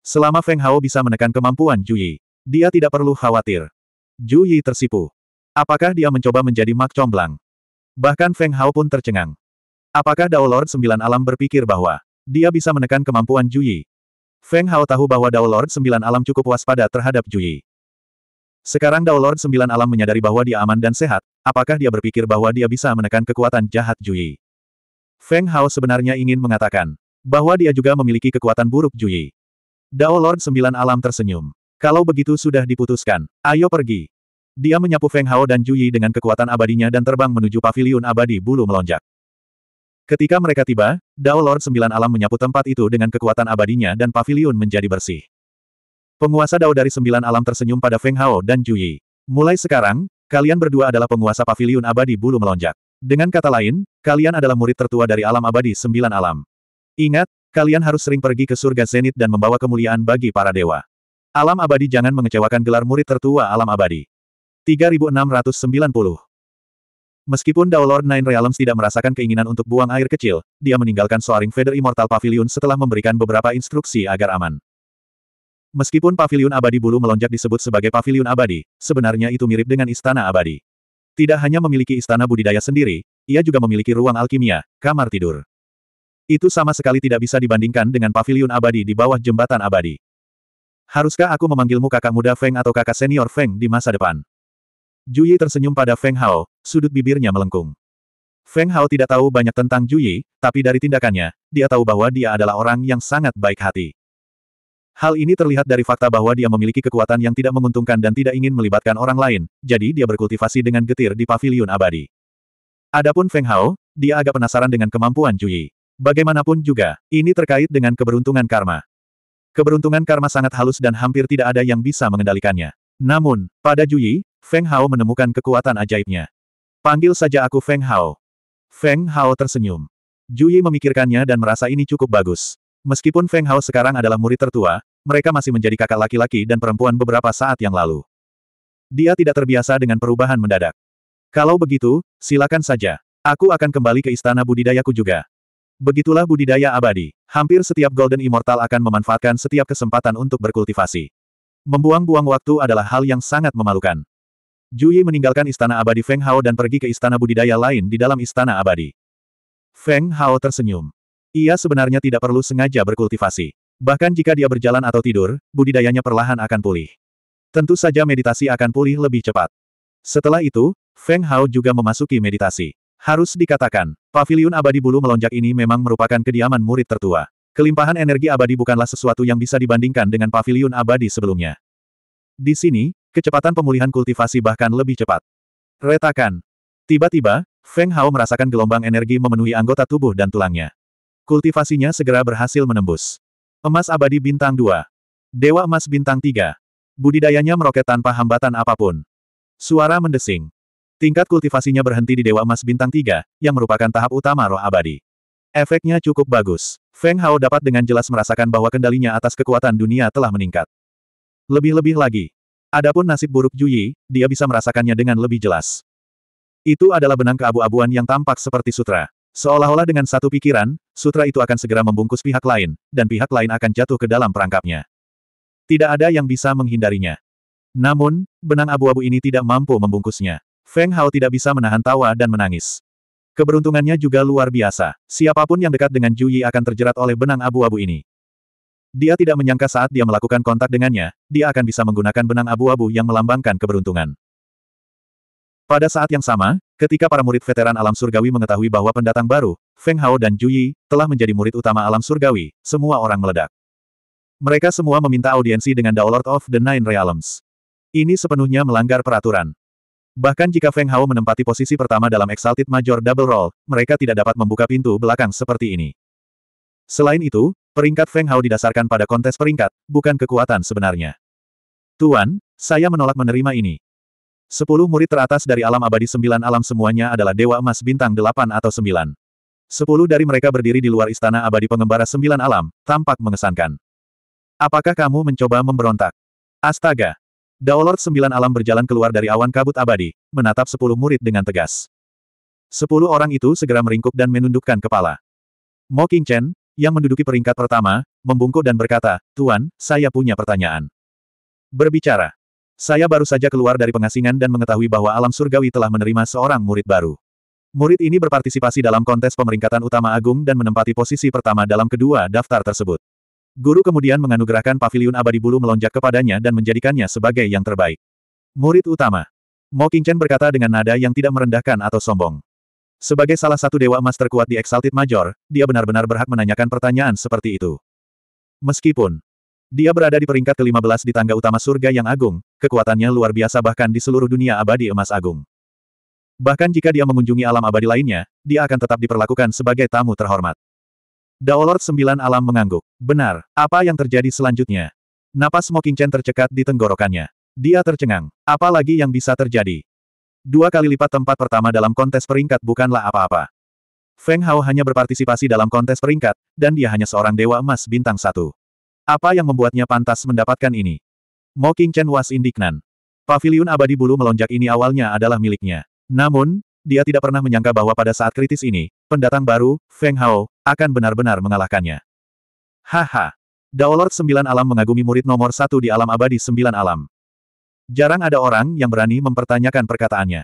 Selama Feng Hao bisa menekan kemampuan Juyi, dia tidak perlu khawatir. Juyi tersipu. Apakah dia mencoba menjadi mak comblang? Bahkan Feng Hao pun tercengang. Apakah Dao Lord Sembilan Alam berpikir bahwa dia bisa menekan kemampuan Juyi? Feng Hao tahu bahwa Dao Lord Sembilan Alam cukup waspada terhadap Juyi. Sekarang Dao Lord Sembilan Alam menyadari bahwa dia aman dan sehat, apakah dia berpikir bahwa dia bisa menekan kekuatan jahat Juyi? Feng Hao sebenarnya ingin mengatakan bahwa dia juga memiliki kekuatan buruk Juyi. Dao Lord Sembilan Alam tersenyum. Kalau begitu sudah diputuskan, ayo pergi. Dia menyapu Feng Hao dan Juyi dengan kekuatan abadinya dan terbang menuju paviliun abadi bulu melonjak. Ketika mereka tiba, Dao Lord Sembilan Alam menyapu tempat itu dengan kekuatan abadinya dan paviliun menjadi bersih. Penguasa Dao dari Sembilan Alam tersenyum pada Feng Hao dan Juyi. Mulai sekarang, kalian berdua adalah penguasa paviliun abadi bulu melonjak. Dengan kata lain, kalian adalah murid tertua dari alam abadi Sembilan Alam. Ingat, kalian harus sering pergi ke surga Zenit dan membawa kemuliaan bagi para dewa. Alam abadi jangan mengecewakan gelar murid tertua alam abadi. 3690. Meskipun Dao Lord Nine Realms tidak merasakan keinginan untuk buang air kecil, dia meninggalkan Soaring Feather Immortal Pavilion setelah memberikan beberapa instruksi agar aman. Meskipun Pavilion Abadi Bulu melonjak disebut sebagai Pavilion Abadi, sebenarnya itu mirip dengan Istana Abadi. Tidak hanya memiliki istana budidaya sendiri, ia juga memiliki ruang alkimia, kamar tidur. Itu sama sekali tidak bisa dibandingkan dengan Pavilion Abadi di bawah Jembatan Abadi. Haruskah aku memanggilmu kakak muda Feng atau kakak senior Feng di masa depan? Juyi tersenyum pada Feng Hao, sudut bibirnya melengkung. Feng Hao tidak tahu banyak tentang Juyi, tapi dari tindakannya, dia tahu bahwa dia adalah orang yang sangat baik hati. Hal ini terlihat dari fakta bahwa dia memiliki kekuatan yang tidak menguntungkan dan tidak ingin melibatkan orang lain, jadi dia berkultivasi dengan getir di paviliun abadi. Adapun Feng Hao, dia agak penasaran dengan kemampuan Juyi. Bagaimanapun juga, ini terkait dengan keberuntungan karma. Keberuntungan karma sangat halus dan hampir tidak ada yang bisa mengendalikannya. Namun, pada Juyi, Feng Hao menemukan kekuatan ajaibnya. Panggil saja aku Feng Hao. Feng Hao tersenyum. Juyi memikirkannya dan merasa ini cukup bagus. Meskipun Feng Hao sekarang adalah murid tertua, mereka masih menjadi kakak laki-laki dan perempuan beberapa saat yang lalu. Dia tidak terbiasa dengan perubahan mendadak. Kalau begitu, silakan saja. Aku akan kembali ke istana budidayaku juga. Begitulah budidaya abadi. Hampir setiap Golden Immortal akan memanfaatkan setiap kesempatan untuk berkultivasi. Membuang-buang waktu adalah hal yang sangat memalukan. Juyi meninggalkan istana abadi Feng Hao dan pergi ke istana budidaya lain di dalam istana abadi. Feng Hao tersenyum. Ia sebenarnya tidak perlu sengaja berkultivasi. Bahkan jika dia berjalan atau tidur, budidayanya perlahan akan pulih. Tentu saja meditasi akan pulih lebih cepat. Setelah itu, Feng Hao juga memasuki meditasi. Harus dikatakan, paviliun abadi bulu melonjak ini memang merupakan kediaman murid tertua. Kelimpahan energi abadi bukanlah sesuatu yang bisa dibandingkan dengan paviliun abadi sebelumnya. Di sini, Kecepatan pemulihan kultivasi bahkan lebih cepat. Retakan. Tiba-tiba, Feng Hao merasakan gelombang energi memenuhi anggota tubuh dan tulangnya. Kultivasinya segera berhasil menembus. Emas abadi bintang 2. Dewa emas bintang 3. Budidayanya meroket tanpa hambatan apapun. Suara mendesing. Tingkat kultivasinya berhenti di Dewa Emas Bintang 3, yang merupakan tahap utama roh abadi. Efeknya cukup bagus. Feng Hao dapat dengan jelas merasakan bahwa kendalinya atas kekuatan dunia telah meningkat. Lebih-lebih lagi, Adapun nasib buruk Juyi, dia bisa merasakannya dengan lebih jelas. Itu adalah benang keabu-abuan yang tampak seperti sutra. Seolah-olah dengan satu pikiran, sutra itu akan segera membungkus pihak lain, dan pihak lain akan jatuh ke dalam perangkapnya. Tidak ada yang bisa menghindarinya. Namun, benang abu-abu ini tidak mampu membungkusnya. Feng Hao tidak bisa menahan tawa dan menangis. Keberuntungannya juga luar biasa. Siapapun yang dekat dengan Juyi akan terjerat oleh benang abu-abu ini. Dia tidak menyangka saat dia melakukan kontak dengannya, dia akan bisa menggunakan benang abu-abu yang melambangkan keberuntungan. Pada saat yang sama, ketika para murid veteran alam surgawi mengetahui bahwa pendatang baru, Feng Hao dan Yi telah menjadi murid utama alam surgawi, semua orang meledak. Mereka semua meminta audiensi dengan Lord of the Nine Realms. Ini sepenuhnya melanggar peraturan. Bahkan jika Feng Hao menempati posisi pertama dalam Exalted Major Double Roll, mereka tidak dapat membuka pintu belakang seperti ini. Selain itu, Peringkat Feng Hao didasarkan pada kontes peringkat, bukan kekuatan sebenarnya. Tuan, saya menolak menerima ini. Sepuluh murid teratas dari alam abadi sembilan alam semuanya adalah dewa emas bintang delapan atau sembilan. Sepuluh dari mereka berdiri di luar istana abadi pengembara sembilan alam, tampak mengesankan. Apakah kamu mencoba memberontak? Astaga! Daolord sembilan alam berjalan keluar dari awan kabut abadi, menatap sepuluh murid dengan tegas. Sepuluh orang itu segera meringkuk dan menundukkan kepala. Mo King Chen yang menduduki peringkat pertama, membungkuk dan berkata, Tuan, saya punya pertanyaan. Berbicara. Saya baru saja keluar dari pengasingan dan mengetahui bahwa alam surgawi telah menerima seorang murid baru. Murid ini berpartisipasi dalam kontes pemeringkatan utama agung dan menempati posisi pertama dalam kedua daftar tersebut. Guru kemudian menganugerahkan pavilion abadi bulu melonjak kepadanya dan menjadikannya sebagai yang terbaik. Murid utama. Mo Qingchen berkata dengan nada yang tidak merendahkan atau sombong. Sebagai salah satu dewa emas terkuat di Exalted Major, dia benar-benar berhak menanyakan pertanyaan seperti itu. Meskipun dia berada di peringkat ke-15 di tangga utama surga yang agung, kekuatannya luar biasa bahkan di seluruh dunia abadi emas agung. Bahkan jika dia mengunjungi alam abadi lainnya, dia akan tetap diperlakukan sebagai tamu terhormat. Daolord Sembilan Alam mengangguk. Benar, apa yang terjadi selanjutnya? Napas Smoking Chen tercekat di tenggorokannya. Dia tercengang. Apa lagi yang bisa terjadi? Dua kali lipat tempat pertama dalam kontes peringkat bukanlah apa-apa. Feng Hao hanya berpartisipasi dalam kontes peringkat, dan dia hanya seorang dewa emas bintang satu. Apa yang membuatnya pantas mendapatkan ini? Mo King Chen was indignan. Paviliun abadi bulu melonjak ini awalnya adalah miliknya. Namun, dia tidak pernah menyangka bahwa pada saat kritis ini, pendatang baru, Feng Hao, akan benar-benar mengalahkannya. Haha! Daolord Sembilan Alam mengagumi murid nomor satu di alam abadi Sembilan Alam. Jarang ada orang yang berani mempertanyakan perkataannya.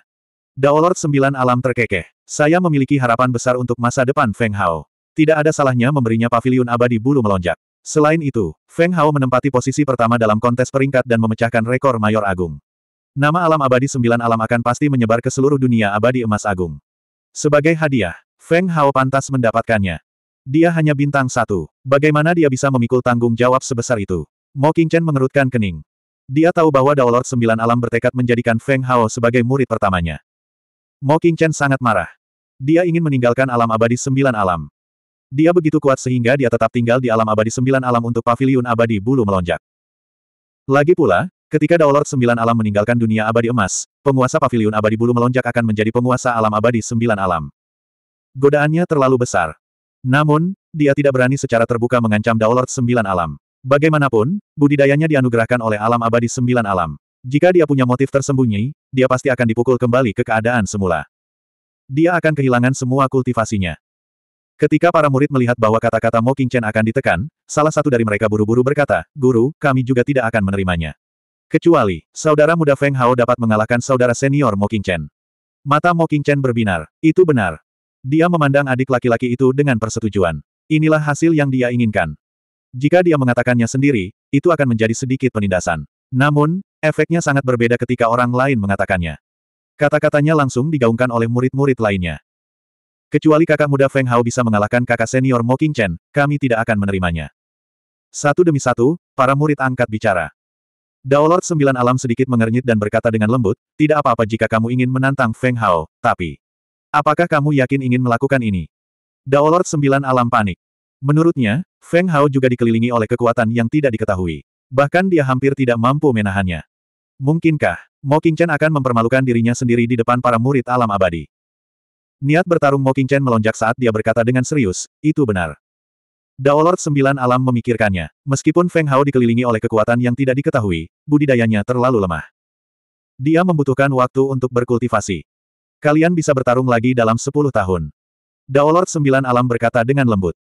Daolord sembilan alam terkekeh. Saya memiliki harapan besar untuk masa depan Feng Hao. Tidak ada salahnya memberinya pavilion abadi bulu melonjak. Selain itu, Feng Hao menempati posisi pertama dalam kontes peringkat dan memecahkan rekor Mayor Agung. Nama alam abadi sembilan alam akan pasti menyebar ke seluruh dunia abadi emas agung. Sebagai hadiah, Feng Hao pantas mendapatkannya. Dia hanya bintang satu. Bagaimana dia bisa memikul tanggung jawab sebesar itu? Mo Qingchen mengerutkan kening. Dia tahu bahwa Lord Sembilan Alam bertekad menjadikan Feng Hao sebagai murid pertamanya. Mo Chen sangat marah. Dia ingin meninggalkan alam abadi Sembilan Alam. Dia begitu kuat sehingga dia tetap tinggal di alam abadi Sembilan Alam untuk paviliun abadi bulu melonjak. Lagi pula, ketika Lord Sembilan Alam meninggalkan dunia abadi emas, penguasa paviliun abadi bulu melonjak akan menjadi penguasa alam abadi Sembilan Alam. Godaannya terlalu besar. Namun, dia tidak berani secara terbuka mengancam Lord Sembilan Alam. Bagaimanapun, budidayanya dianugerahkan oleh alam abadi sembilan alam. Jika dia punya motif tersembunyi, dia pasti akan dipukul kembali ke keadaan semula. Dia akan kehilangan semua kultivasinya. Ketika para murid melihat bahwa kata-kata Mo Chen akan ditekan, salah satu dari mereka buru-buru berkata, Guru, kami juga tidak akan menerimanya. Kecuali, saudara muda Feng Hao dapat mengalahkan saudara senior Mo Chen. Mata Mo Chen berbinar. Itu benar. Dia memandang adik laki-laki itu dengan persetujuan. Inilah hasil yang dia inginkan. Jika dia mengatakannya sendiri, itu akan menjadi sedikit penindasan. Namun, efeknya sangat berbeda ketika orang lain mengatakannya. Kata-katanya langsung digaungkan oleh murid-murid lainnya. Kecuali kakak muda Feng Hao bisa mengalahkan kakak senior Mo King Chen, kami tidak akan menerimanya. Satu demi satu, para murid angkat bicara. Dao Lord Sembilan Alam sedikit mengernyit dan berkata dengan lembut, tidak apa-apa jika kamu ingin menantang Feng Hao, tapi... Apakah kamu yakin ingin melakukan ini? Dao Lord Sembilan Alam panik. Menurutnya, Feng Hao juga dikelilingi oleh kekuatan yang tidak diketahui. Bahkan dia hampir tidak mampu menahannya. Mungkinkah, Mo Qingchen akan mempermalukan dirinya sendiri di depan para murid alam abadi? Niat bertarung Mo Qingchen melonjak saat dia berkata dengan serius, itu benar. Daolord Sembilan Alam memikirkannya. Meskipun Feng Hao dikelilingi oleh kekuatan yang tidak diketahui, budidayanya terlalu lemah. Dia membutuhkan waktu untuk berkultivasi. Kalian bisa bertarung lagi dalam sepuluh tahun. Daolord Sembilan Alam berkata dengan lembut.